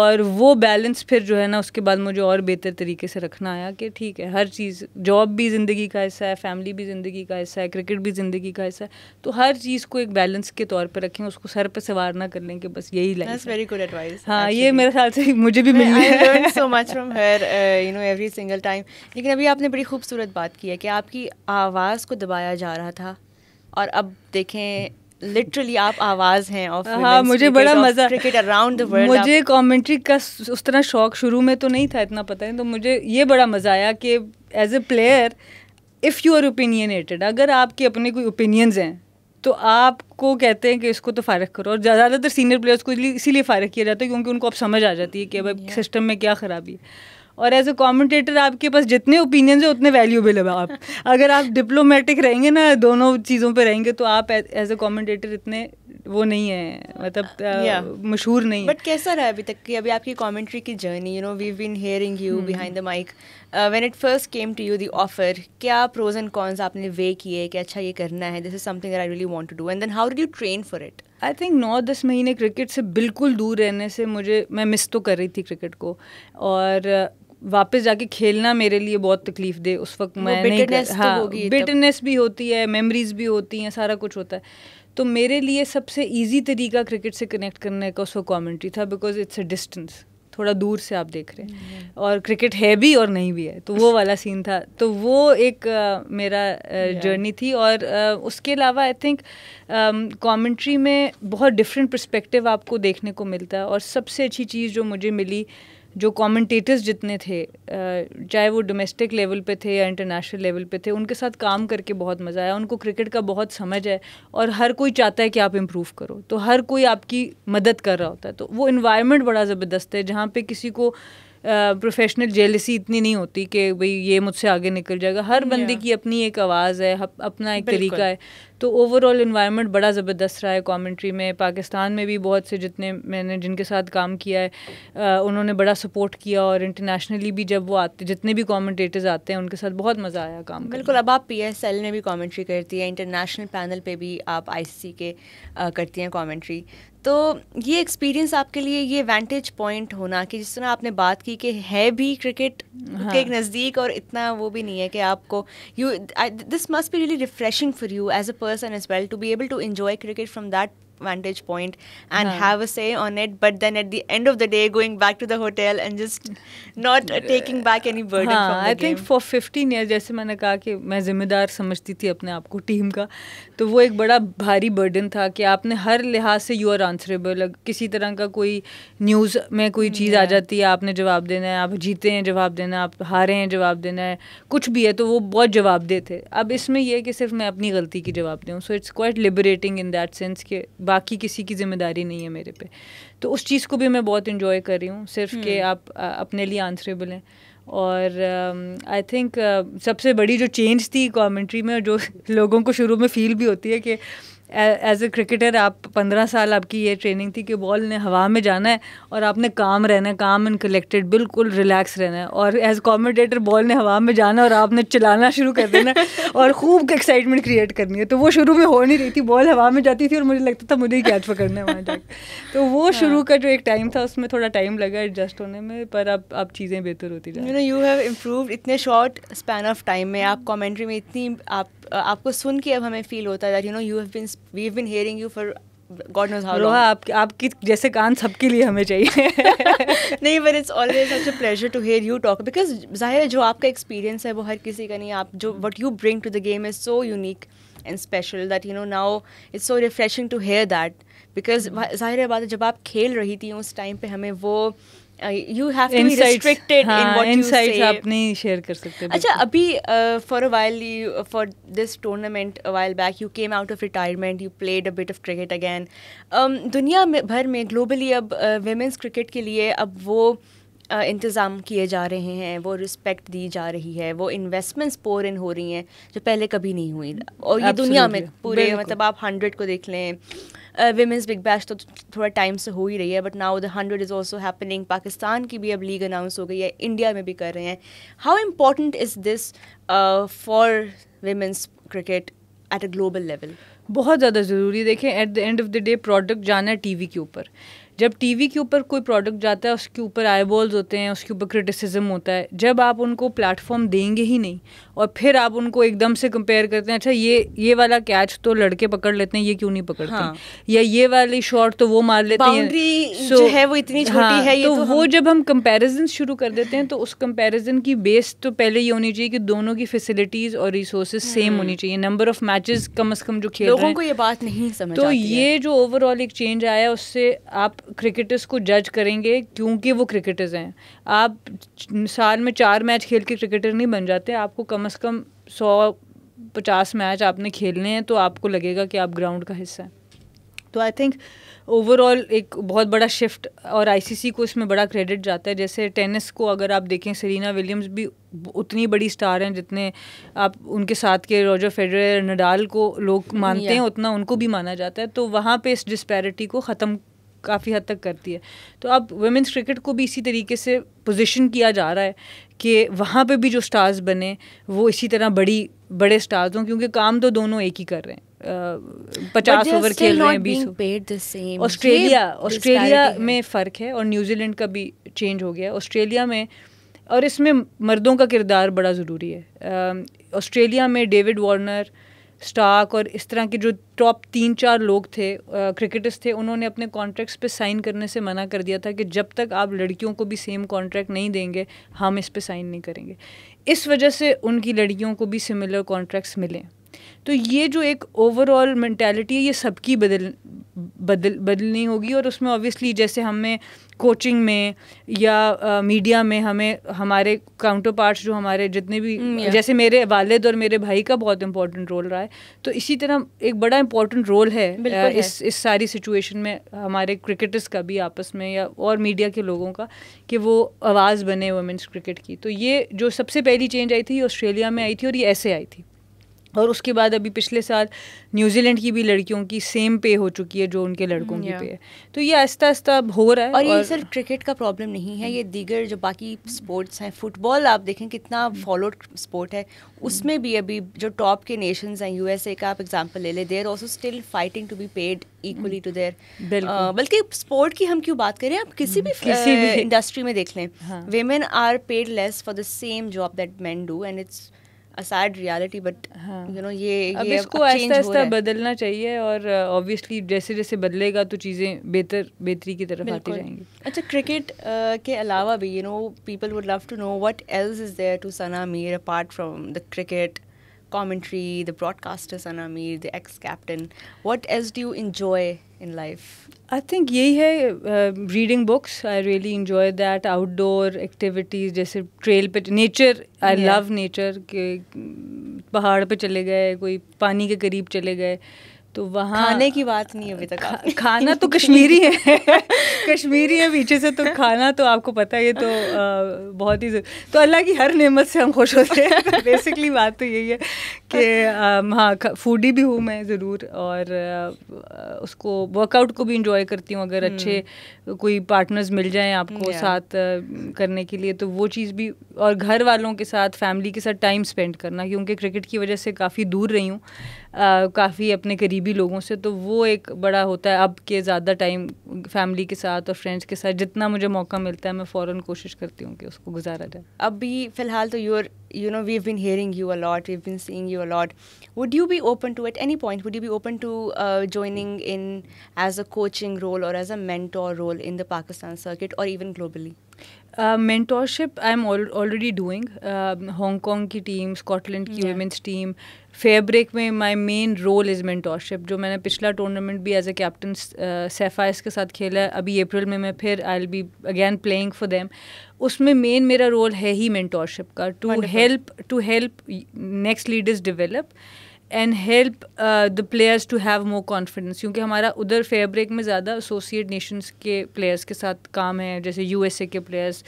और वो बैलेंस फिर जो है ना उसके बाद मुझे और बेहतर तरीके से रखना आया कि ठीक है हर चीज़ जॉब भी ज़िंदगी का हिस्सा है फैमिली भी ज़िंदगी का हिस्सा है क्रिकेट भी ज़िंदगी का हिस्सा है तो हर चीज़ को एक बैलेंस के तौर पर रखें उसको सर पर सवार ना कर लें कि बस यही लाइफ वेरी गुड एडवाइस हाँ ये मेरे ख्याल से मुझे भी मिलना है सो मच फ्रॉम हर you know every single time लेकिन अभी आपने बड़ी खूबसूरत बात की है कि आपकी आवाज़ को दबाया जा रहा था और अब देखें लिटरली आप आवाज हैं हाँ मुझे बड़ा मजा क्रिकेट अराउंड द वर्ल्ड मुझे कमेंट्री का उस तरह शौक शुरू में तो नहीं था इतना पता है तो मुझे ये बड़ा मजा आया कि as a player if you are opinionated अगर आपके अपने कोई ओपिनियंस हैं तो आपको कहते हैं कि इसको तो फारग करो और ज़्यादातर सीनियर प्लेयर्स को इसीलिए फ़ारग किया जाता है क्योंकि उनको अब समझ आ जाती है कि अब सिस्टम में क्या ख़राबी है और एज अ कॉमेंटेटर आपके पास जितने ओपिनियन है उतने वैल्यूबल है आप अगर आप डिप्लोमेटिक रहेंगे ना दोनों चीज़ों पर रहेंगे तो आप एज अ कॉमेंटेटर इतने वो नहीं है मतलब मशहूर नहीं बट कैसा रहा अभी तक कि अभी आपकी कॉमेंट्री की journey you know we been hearing you behind the mic when it first came to you the offer क्या प्रोज एंड कॉन्स आपने वे किए कि अच्छा ये करना है this is something I really want to do and then how do train for it I think नौ दस महीने क्रिकेट से बिल्कुल दूर रहने से मुझे मैं मिस तो कर रही थी क्रिकेट को और वापस जाके खेलना मेरे लिए बहुत तकलीफ दे उस वक्त मैं नहीं कर, तो हाँ तो बिटरनेस भी होती है मेमोरीज भी होती हैं सारा कुछ होता है तो मेरे लिए सबसे इजी तरीका क्रिकेट से कनेक्ट करने का उसका कॉमेंट्री था बिकॉज इट्स अ डिस्टेंस थोड़ा दूर से आप देख रहे हैं हम्म। और क्रिकेट है भी और नहीं भी है तो वो वाला सीन था तो वो एक uh, मेरा जर्नी थी और uh, उसके अलावा आई थिंक कमेंट्री में बहुत डिफरेंट पर्सपेक्टिव आपको देखने को मिलता है और सबसे अच्छी चीज़ जो मुझे मिली जो कमेंटेटर्स जितने थे चाहे वो डोमेस्टिक लेवल पे थे या इंटरनेशनल लेवल पे थे उनके साथ काम करके बहुत मज़ा आया उनको क्रिकेट का बहुत समझ है और हर कोई चाहता है कि आप इम्प्रूव करो तो हर कोई आपकी मदद कर रहा होता है तो वो इन्वायरमेंट बड़ा ज़बरदस्त है जहाँ पे किसी को प्रोफेशनल जेलसी इतनी नहीं होती कि भाई ये मुझसे आगे निकल जाएगा हर बंदे की अपनी एक आवाज़ है अपना एक तरीका है तो ओवरऑल इन्वायरमेंट बड़ा ज़बरदस्त रहा है कॉमेंट्री में पाकिस्तान में भी बहुत से जितने मैंने जिनके साथ काम किया है आ, उन्होंने बड़ा सपोर्ट किया और इंटरनेशनली भी जब वो आते जितने भी कॉमेंटेटर्स आते हैं उनके साथ बहुत मज़ा आया काम बिल्कुल अब आप पी एस एल में भी कॉमेंट्री करती हैं इंटरनेशनल पैनल पर भी आप आई सी के आ, करती हैं कॉमेंट्री तो ये एक्सपीरियंस आपके लिए ये वेंटेज पॉइंट होना कि जिस तरह आपने बात की कि है भी क्रिकेट हाँ. के नज़दीक और इतना वो भी नहीं है कि आपको you this must be really refreshing for you as a as well to be able to enjoy cricket from that vantage point and no. have a say on it but then at the end of the day going back to the hotel and just not uh, taking back any burden Haan, from the I game. think for 15 years जैसे मैंने कहा कि मैं जिम्मेदार समझती थी अपने आप को टीम का तो वो एक बड़ा भारी बर्डन था कि आपने हर लिहाज से यू आर आंसरेबल किसी तरह का कोई न्यूज़ में कोई चीज़ yeah. आ जाती है आपने जवाब देना है आप जीते हैं जवाब देना है आप हारे हैं जवाब देना है कुछ भी है तो वो बहुत जवाब थे अब इसमें यह है कि सिर्फ मैं अपनी गलती की जवाब दूँ so it's quite liberating in that sense के बाकी किसी की जिम्मेदारी नहीं है मेरे पे तो उस चीज़ को भी मैं बहुत इन्जॉय कर रही हूँ सिर्फ कि हम्म। आप आ, अपने लिए आंसरेबल हैं और आई uh, थिंक uh, सबसे बड़ी जो चेंज थी कॉमेंट्री में जो लोगों को शुरू में फील भी होती है कि एज ए क्रिकेटर आप पंद्रह साल आपकी ये ट्रेनिंग थी कि बॉल ने हवा में जाना है और आपने काम रहना है काम एंड कलेक्टेड बिल्कुल रिलैक्स रहना है और एज कॉमेडेटर बॉल ने हवा में जाना और आपने चलाना शुरू कर देना और खूब एक्साइटमेंट क्रिएट करनी है तो वो शुरू में हो नहीं रही थी बॉल हवा में जाती थी और मुझे लगता था मुझे ही कैच पकड़ना है वहाँ तक तो वो हाँ। शुरू का जो एक टाइम था उसमें थोड़ा टाइम लगा एडजस्ट होने में पर अब अब चीज़ें बेहतर होती थी यू यू हैव इम्प्रूव इतने शॉर्ट स्पैन ऑफ टाइम में आप कॉमेंट्री में इतनी आप आपको सुन के अब हमें फील होता है you you know have been been for God knows how आप, आपकी जैसे कान सबके लिए हमें चाहिए नहीं but it's always such a pleasure to hear you talk because जाहिर जो आपका एक्सपीरियंस है वो हर किसी का नहीं आप जो what you bring to the game is so unique and special that you know now it's so refreshing to hear that because जाहिर बात है जब आप खेल रही थी उस टाइम पे हमें वो you have to be restricted in what you say आप नहीं शेयर कर सकते अच्छा अभी for a while for this tournament a while back you came out of retirement you played a bit of cricket again दुनिया भर में ग्लोबली अब वेमेंस uh, क्रिकेट के लिए अब वो इंतज़ाम किए जा रहे हैं वो रिस्पेक्ट दी जा रही है वो इन्वेस्टमेंट्स पोर इन हो रही हैं जो पहले कभी नहीं हुई hmm. और ये दुनिया में पूरे मतलब आप हंड्रेड को देख लें वेमेंस बिग बैश तो थोड़ा टाइम से हो ही रही है but now the hundred is also happening Pakistan की भी अब लीग अनाउंस हो गई है इंडिया में भी कर रहे हैं how important is this for women's cricket at a global level बहुत ज़्यादा ज़रूरी देखें at the end of the day product जाना है वी के ऊपर जब टीवी के ऊपर कोई प्रोडक्ट जाता है उसके ऊपर आईबॉल्स होते हैं उसके ऊपर क्रिटिसिज्म होता है जब आप उनको प्लेटफॉर्म देंगे ही नहीं और फिर आप उनको एकदम से कंपेयर करते हैं अच्छा ये ये वाला कैच तो लड़के पकड़ लेते हैं ये क्यों नहीं पकड़ते हाँ। या ये वाली शॉट तो वो मार लेते हैं so, है वो इतनी छोटी हाँ, है ये तो, तो वो हम... जब हम कंपेरिजन शुरू कर देते हैं तो उस कंपेरिजन की बेस तो पहले ये होनी चाहिए कि दोनों की फैसिलिटीज और रिसोर्सेज सेम हम्म। होनी चाहिए नंबर ऑफ मैचेस कम अज कम जो खेल लोगों को ये बात नहीं समझ तो ये जो ओवरऑल एक चेंज आया उससे आप क्रिकेटर्स को जज करेंगे क्योंकि वो क्रिकेटर्स हैं आप साल में चार मैच खेल के क्रिकेटर नहीं बन जाते आपको कम से कम सौ पचास मैच आपने खेलने हैं तो आपको लगेगा कि आप ग्राउंड का हिस्सा हैं तो आई थिंक ओवरऑल एक बहुत बड़ा शिफ्ट और आईसीसी को इसमें बड़ा क्रेडिट जाता है जैसे टेनिस को अगर आप देखें सरीना विलियम्स भी उतनी बड़ी स्टार हैं जितने आप उनके साथ के रोजर फेडरर नडाल को लोग मानते हैं उतना उनको भी माना जाता है तो वहाँ पे इस डिस्पैरिटी को ख़त्म काफ़ी हद तक करती है तो अब वेमेंस क्रिकेट को भी इसी तरीके से पोजीशन किया जा रहा है कि वहाँ पे भी जो स्टार्स बने वो इसी तरह बड़ी बड़े स्टार्स हों क्योंकि काम तो दोनों एक ही कर रहे हैं पचास ओवर खेल रहे हैं बीस ऑस्ट्रेलिया ऑस्ट्रेलिया में फ़र्क है और न्यूजीलैंड का भी चेंज हो गया ऑस्ट्रेलिया में और इसमें मर्दों का किरदार बड़ा ज़रूरी है ऑस्ट्रेलिया में डेविड वार्नर स्टार्क और इस तरह के जो टॉप तीन चार लोग थे क्रिकेटर्स थे उन्होंने अपने कॉन्ट्रैक्ट्स पे साइन करने से मना कर दिया था कि जब तक आप लड़कियों को भी सेम कॉन्ट्रैक्ट नहीं देंगे हम इस पे साइन नहीं करेंगे इस वजह से उनकी लड़कियों को भी सिमिलर कॉन्ट्रैक्ट्स मिले तो ये जो एक ओवरऑल मैंटेलिटी है ये सबकी बदल बदल बदलनी होगी और उसमें ऑब्वियसली जैसे हमें कोचिंग में या मीडिया uh, में हमें हमारे काउंटर पार्ट्स जो हमारे जितने भी hmm, yeah. जैसे मेरे वालद और मेरे भाई का बहुत इंपॉर्टेंट रोल रहा है तो इसी तरह एक बड़ा इंपॉर्टेंट रोल है, uh, है इस इस सारी सिचुएशन में हमारे क्रिकेटर्स का भी आपस में या और मीडिया के लोगों का कि वो आवाज़ बने वुमेंस क्रिकेट की तो ये जो सबसे पहली चेंज आई थी ये ऑस्ट्रेलिया में आई थी और ये ऐसे आई थी और उसके बाद अभी पिछले साल न्यूजीलैंड की भी लड़कियों की सेम पे हो चुकी है जो उनके लड़कों की पे है तो ये आहिस्ता आहिस्ता अब हो रहा है और, और ये सिर्फ क्रिकेट का प्रॉब्लम नहीं है ये दीगर जो बाकी स्पोर्ट्स हैं फुटबॉल आप देखें कितना फॉलोड स्पोर्ट है उसमें भी अभी जो टॉप के नेशंस हैं यूएसए का आप एग्जाम्पल ले लें there also still fighting to be paid equally to there बल्कि स्पोर्ट की हम क्यों बात करें आप किसी भी इंडस्ट्री uh, में देख लें women are paid less for the same job that man do and it's a sad reality but you know ये अब ये इसको ऐसा ऐसा बदलना चाहिए और ऑब्वियसली uh, जैसे जैसे बदलेगा तो चीज़ें बेहतर बेहतरी की तरफ आती जाएंगी अच्छा क्रिकेट uh, के अलावा भी you know people would love to know what else is there to Sana Mir apart from the cricket commentary, the broadcaster Sanamir, the ex captain. What else do you enjoy in life? I think यही है reading books. I really enjoy that outdoor activities जैसे trail पे nature. I yeah. love nature. पहाड़ pe chale gaye, koi pani ke करीब चले गए तो वहाँ खाने की बात नहीं अभी तक खा, खाना तो कश्मीरी है कश्मीरी है पीछे से तो खाना तो आपको पता है ये तो आ, बहुत ही तो अल्लाह की हर नेमत से हम खुश होते हैं बेसिकली बात तो यही है कि हाँ फूडी भी हूँ मैं ज़रूर और आ, उसको वर्कआउट को भी इंजॉय करती हूँ अगर अच्छे हम्म। कोई पार्टनर्स मिल जाएँ आपको साथ करने के लिए तो वो चीज़ भी और घर वालों के साथ फैमिली के साथ टाइम स्पेंड करना क्योंकि क्रिकेट की वजह से काफ़ी दूर रही हूँ काफ़ी अपने करीब करीबी लोगों से तो वो एक बड़ा होता है अब के ज़्यादा टाइम फैमिली के साथ और फ्रेंड्स के साथ जितना मुझे मौका मिलता है मैं फ़ौर कोशिश करती हूँ कि उसको गुजारा जाए अभी फ़िलहाल तो you're you know we been hearing you a lot we been seeing you a lot would you be open to at any point would you be open to joining in as a coaching role और as a mentor role in the Pakistan circuit और even globally mentorship I am already doing Kong की टीम स्कॉटलैंड की वेमेंस टीम फेब्रिक में my main role is mentorship जो मैंने पिछला टूर्नामेंट भी एज ए कैप्टन सेफाइस के साथ खेला है अभी अप्रैल में मैं फिर I will be again playing for them उसमें मेन मेरा रोल है ही मेंटोरशिप का to help to help next leaders develop and help the players to have more confidence क्योंकि हमारा उधर फेयर में ज़्यादा एसोसिएट नेशंस के प्लेयर्स के साथ काम है जैसे ए के प्लेयर्स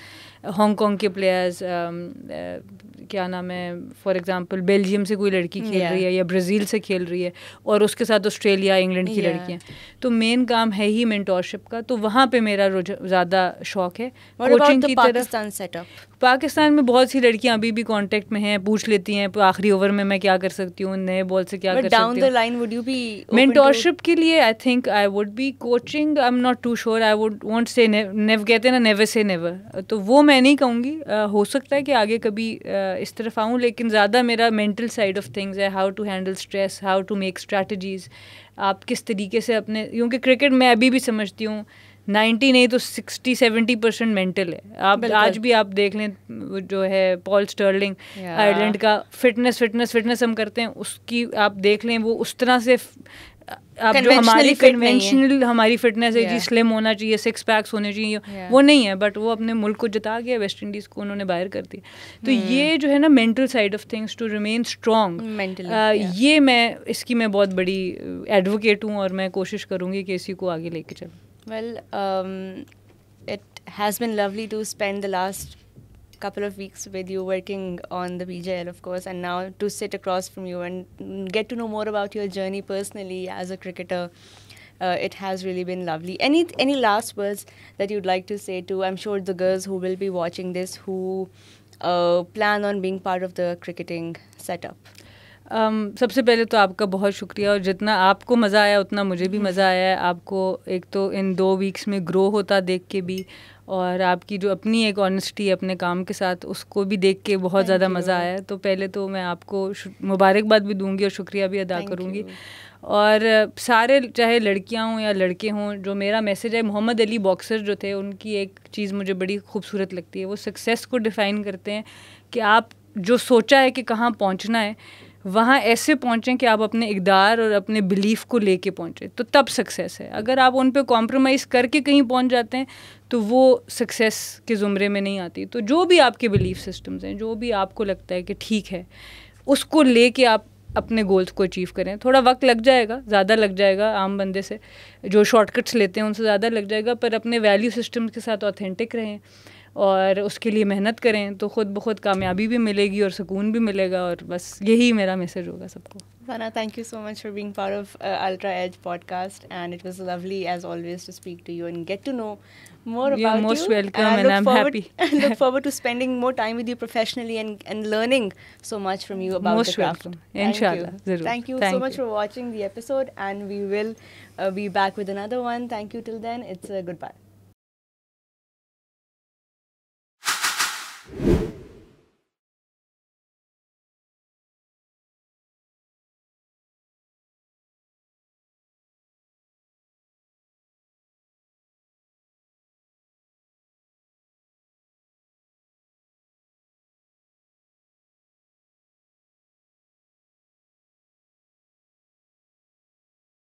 हांगकॉन्ग के प्लेयर्स um, uh, क्या नाम है फॉर एग्जांपल बेल्जियम से कोई लड़की खेल yeah. रही है या ब्राज़ील से खेल रही है और उसके साथ ऑस्ट्रेलिया इंग्लैंड की yeah. लड़कियाँ तो मेन काम है ही मेंटोरशिप का तो वहाँ पे मेरा ज़्यादा शौक है कोचिंग की पाकिस्तान सेटअप पाकिस्तान में बहुत सी लड़कियां अभी भी कांटेक्ट में हैं पूछ लेती हैं तो आखिरी ओवर में मैं क्या कर सकती हूँ नए बॉल से क्या But कर down the line would you be mentorship के लिए I think I would be coaching I am not too sure I would want say never कहते हैं ना नेवर से नेवर तो वो मैं मैं नहीं कहूँगी हो सकता है कि आगे कभी इस तरफ आऊँ लेकिन ज़्यादा मेरा मेंटल साइड ऑफ थिंग्स है how to handle stress how to make strategies आप किस तरीके से अपने क्योंकि क्रिकेट मैं अभी भी समझती हूँ नाइन्टी नहीं तो सिक्सटी सेवेंटी परसेंट मेंटल है आप आज भी आप देख लें जो है पॉल स्टर्लिंग आयरलैंड का फिटनेस फिटनेस फिटनेस हम करते हैं उसकी आप देख लें वो उस तरह से अब जो हमारी कन्वेंशनल हमारी फिटनेस है जी स्लिम होना चाहिए सिक्स पैक्स होने चाहिए वो नहीं है बट वो अपने मुल्क को जिता गया वेस्ट इंडीज़ को उन्होंने बाहर कर दिया तो hmm. ये जो है ना mental side of things to remain strong ये मैं इसकी मैं बहुत बड़ी एडवोकेट uh, हूँ और मैं कोशिश करूँगी कि इसी को आगे लेके चलूँ well it has been lovely to spend the last couple of weeks with you working on the BJL, of course, and now to sit across from you and get to know more about your journey personally as a cricketer. Uh, it has really been lovely. Any any last words that you'd like to say to I'm sure the girls who will be watching this who uh, plan on being part of the cricketing setup? Um, सबसे पहले तो आपका बहुत शुक्रिया और जितना आपको मज़ा आया उतना मुझे भी मज़ा आया है आपको एक तो इन दो वीक्स में ग्रो होता देख के भी और आपकी जो अपनी एक ऑनेस्टी है अपने काम के साथ उसको भी देख के बहुत ज़्यादा मज़ा आया तो पहले तो मैं आपको मुबारकबाद भी दूंगी और शुक्रिया भी अदा करूँगी और सारे चाहे लड़कियाँ हों या लड़के हों जो मेरा मैसेज है मोहम्मद अली बॉक्सर जो थे उनकी एक चीज़ मुझे बड़ी खूबसूरत लगती है वो सक्सेस को डिफ़ाइन करते हैं कि आप जो सोचा है कि कहाँ पहुँचना है वहाँ ऐसे पहुँचें कि आप अपने इकदार और अपने बिलीफ को लेके पहुँचें तो तब सक्सेस है अगर आप उन पर कॉम्प्रोमाइज़ करके कहीं पहुँच जाते हैं तो वो सक्सेस के ज़ुमरे में नहीं आती तो जो भी आपके बिलीफ सिस्टम्स हैं जो भी आपको लगता है कि ठीक है उसको ले के आप अपने गोल्स को अचीव करें थोड़ा वक्त लग जाएगा ज़्यादा लग जाएगा आम बंदे से जो शॉर्टकट्स लेते हैं उनसे ज़्यादा लग जाएगा पर अपने वैल्यू सिस्टम के साथ ऑथेंटिक रहें और उसके लिए मेहनत करें तो ख़ुद ब खुद कामयाबी भी मिलेगी और सुकून भी मिलेगा और बस यही मेरा मैसेज होगा सबको Vana, thank you so much for being part of uh, Ultra Edge podcast, and it was lovely as always to speak to you and get to know more You're about you. You're most welcome, and, and I'm forward, happy. And look forward to spending more time with you professionally and, and learning so much from you about most the craft. Most Welcome. Inshallah. Thank You. Thank you thank so much you. for watching the episode, and we will uh, be back with another one. Thank you till then. It's a uh, goodbye.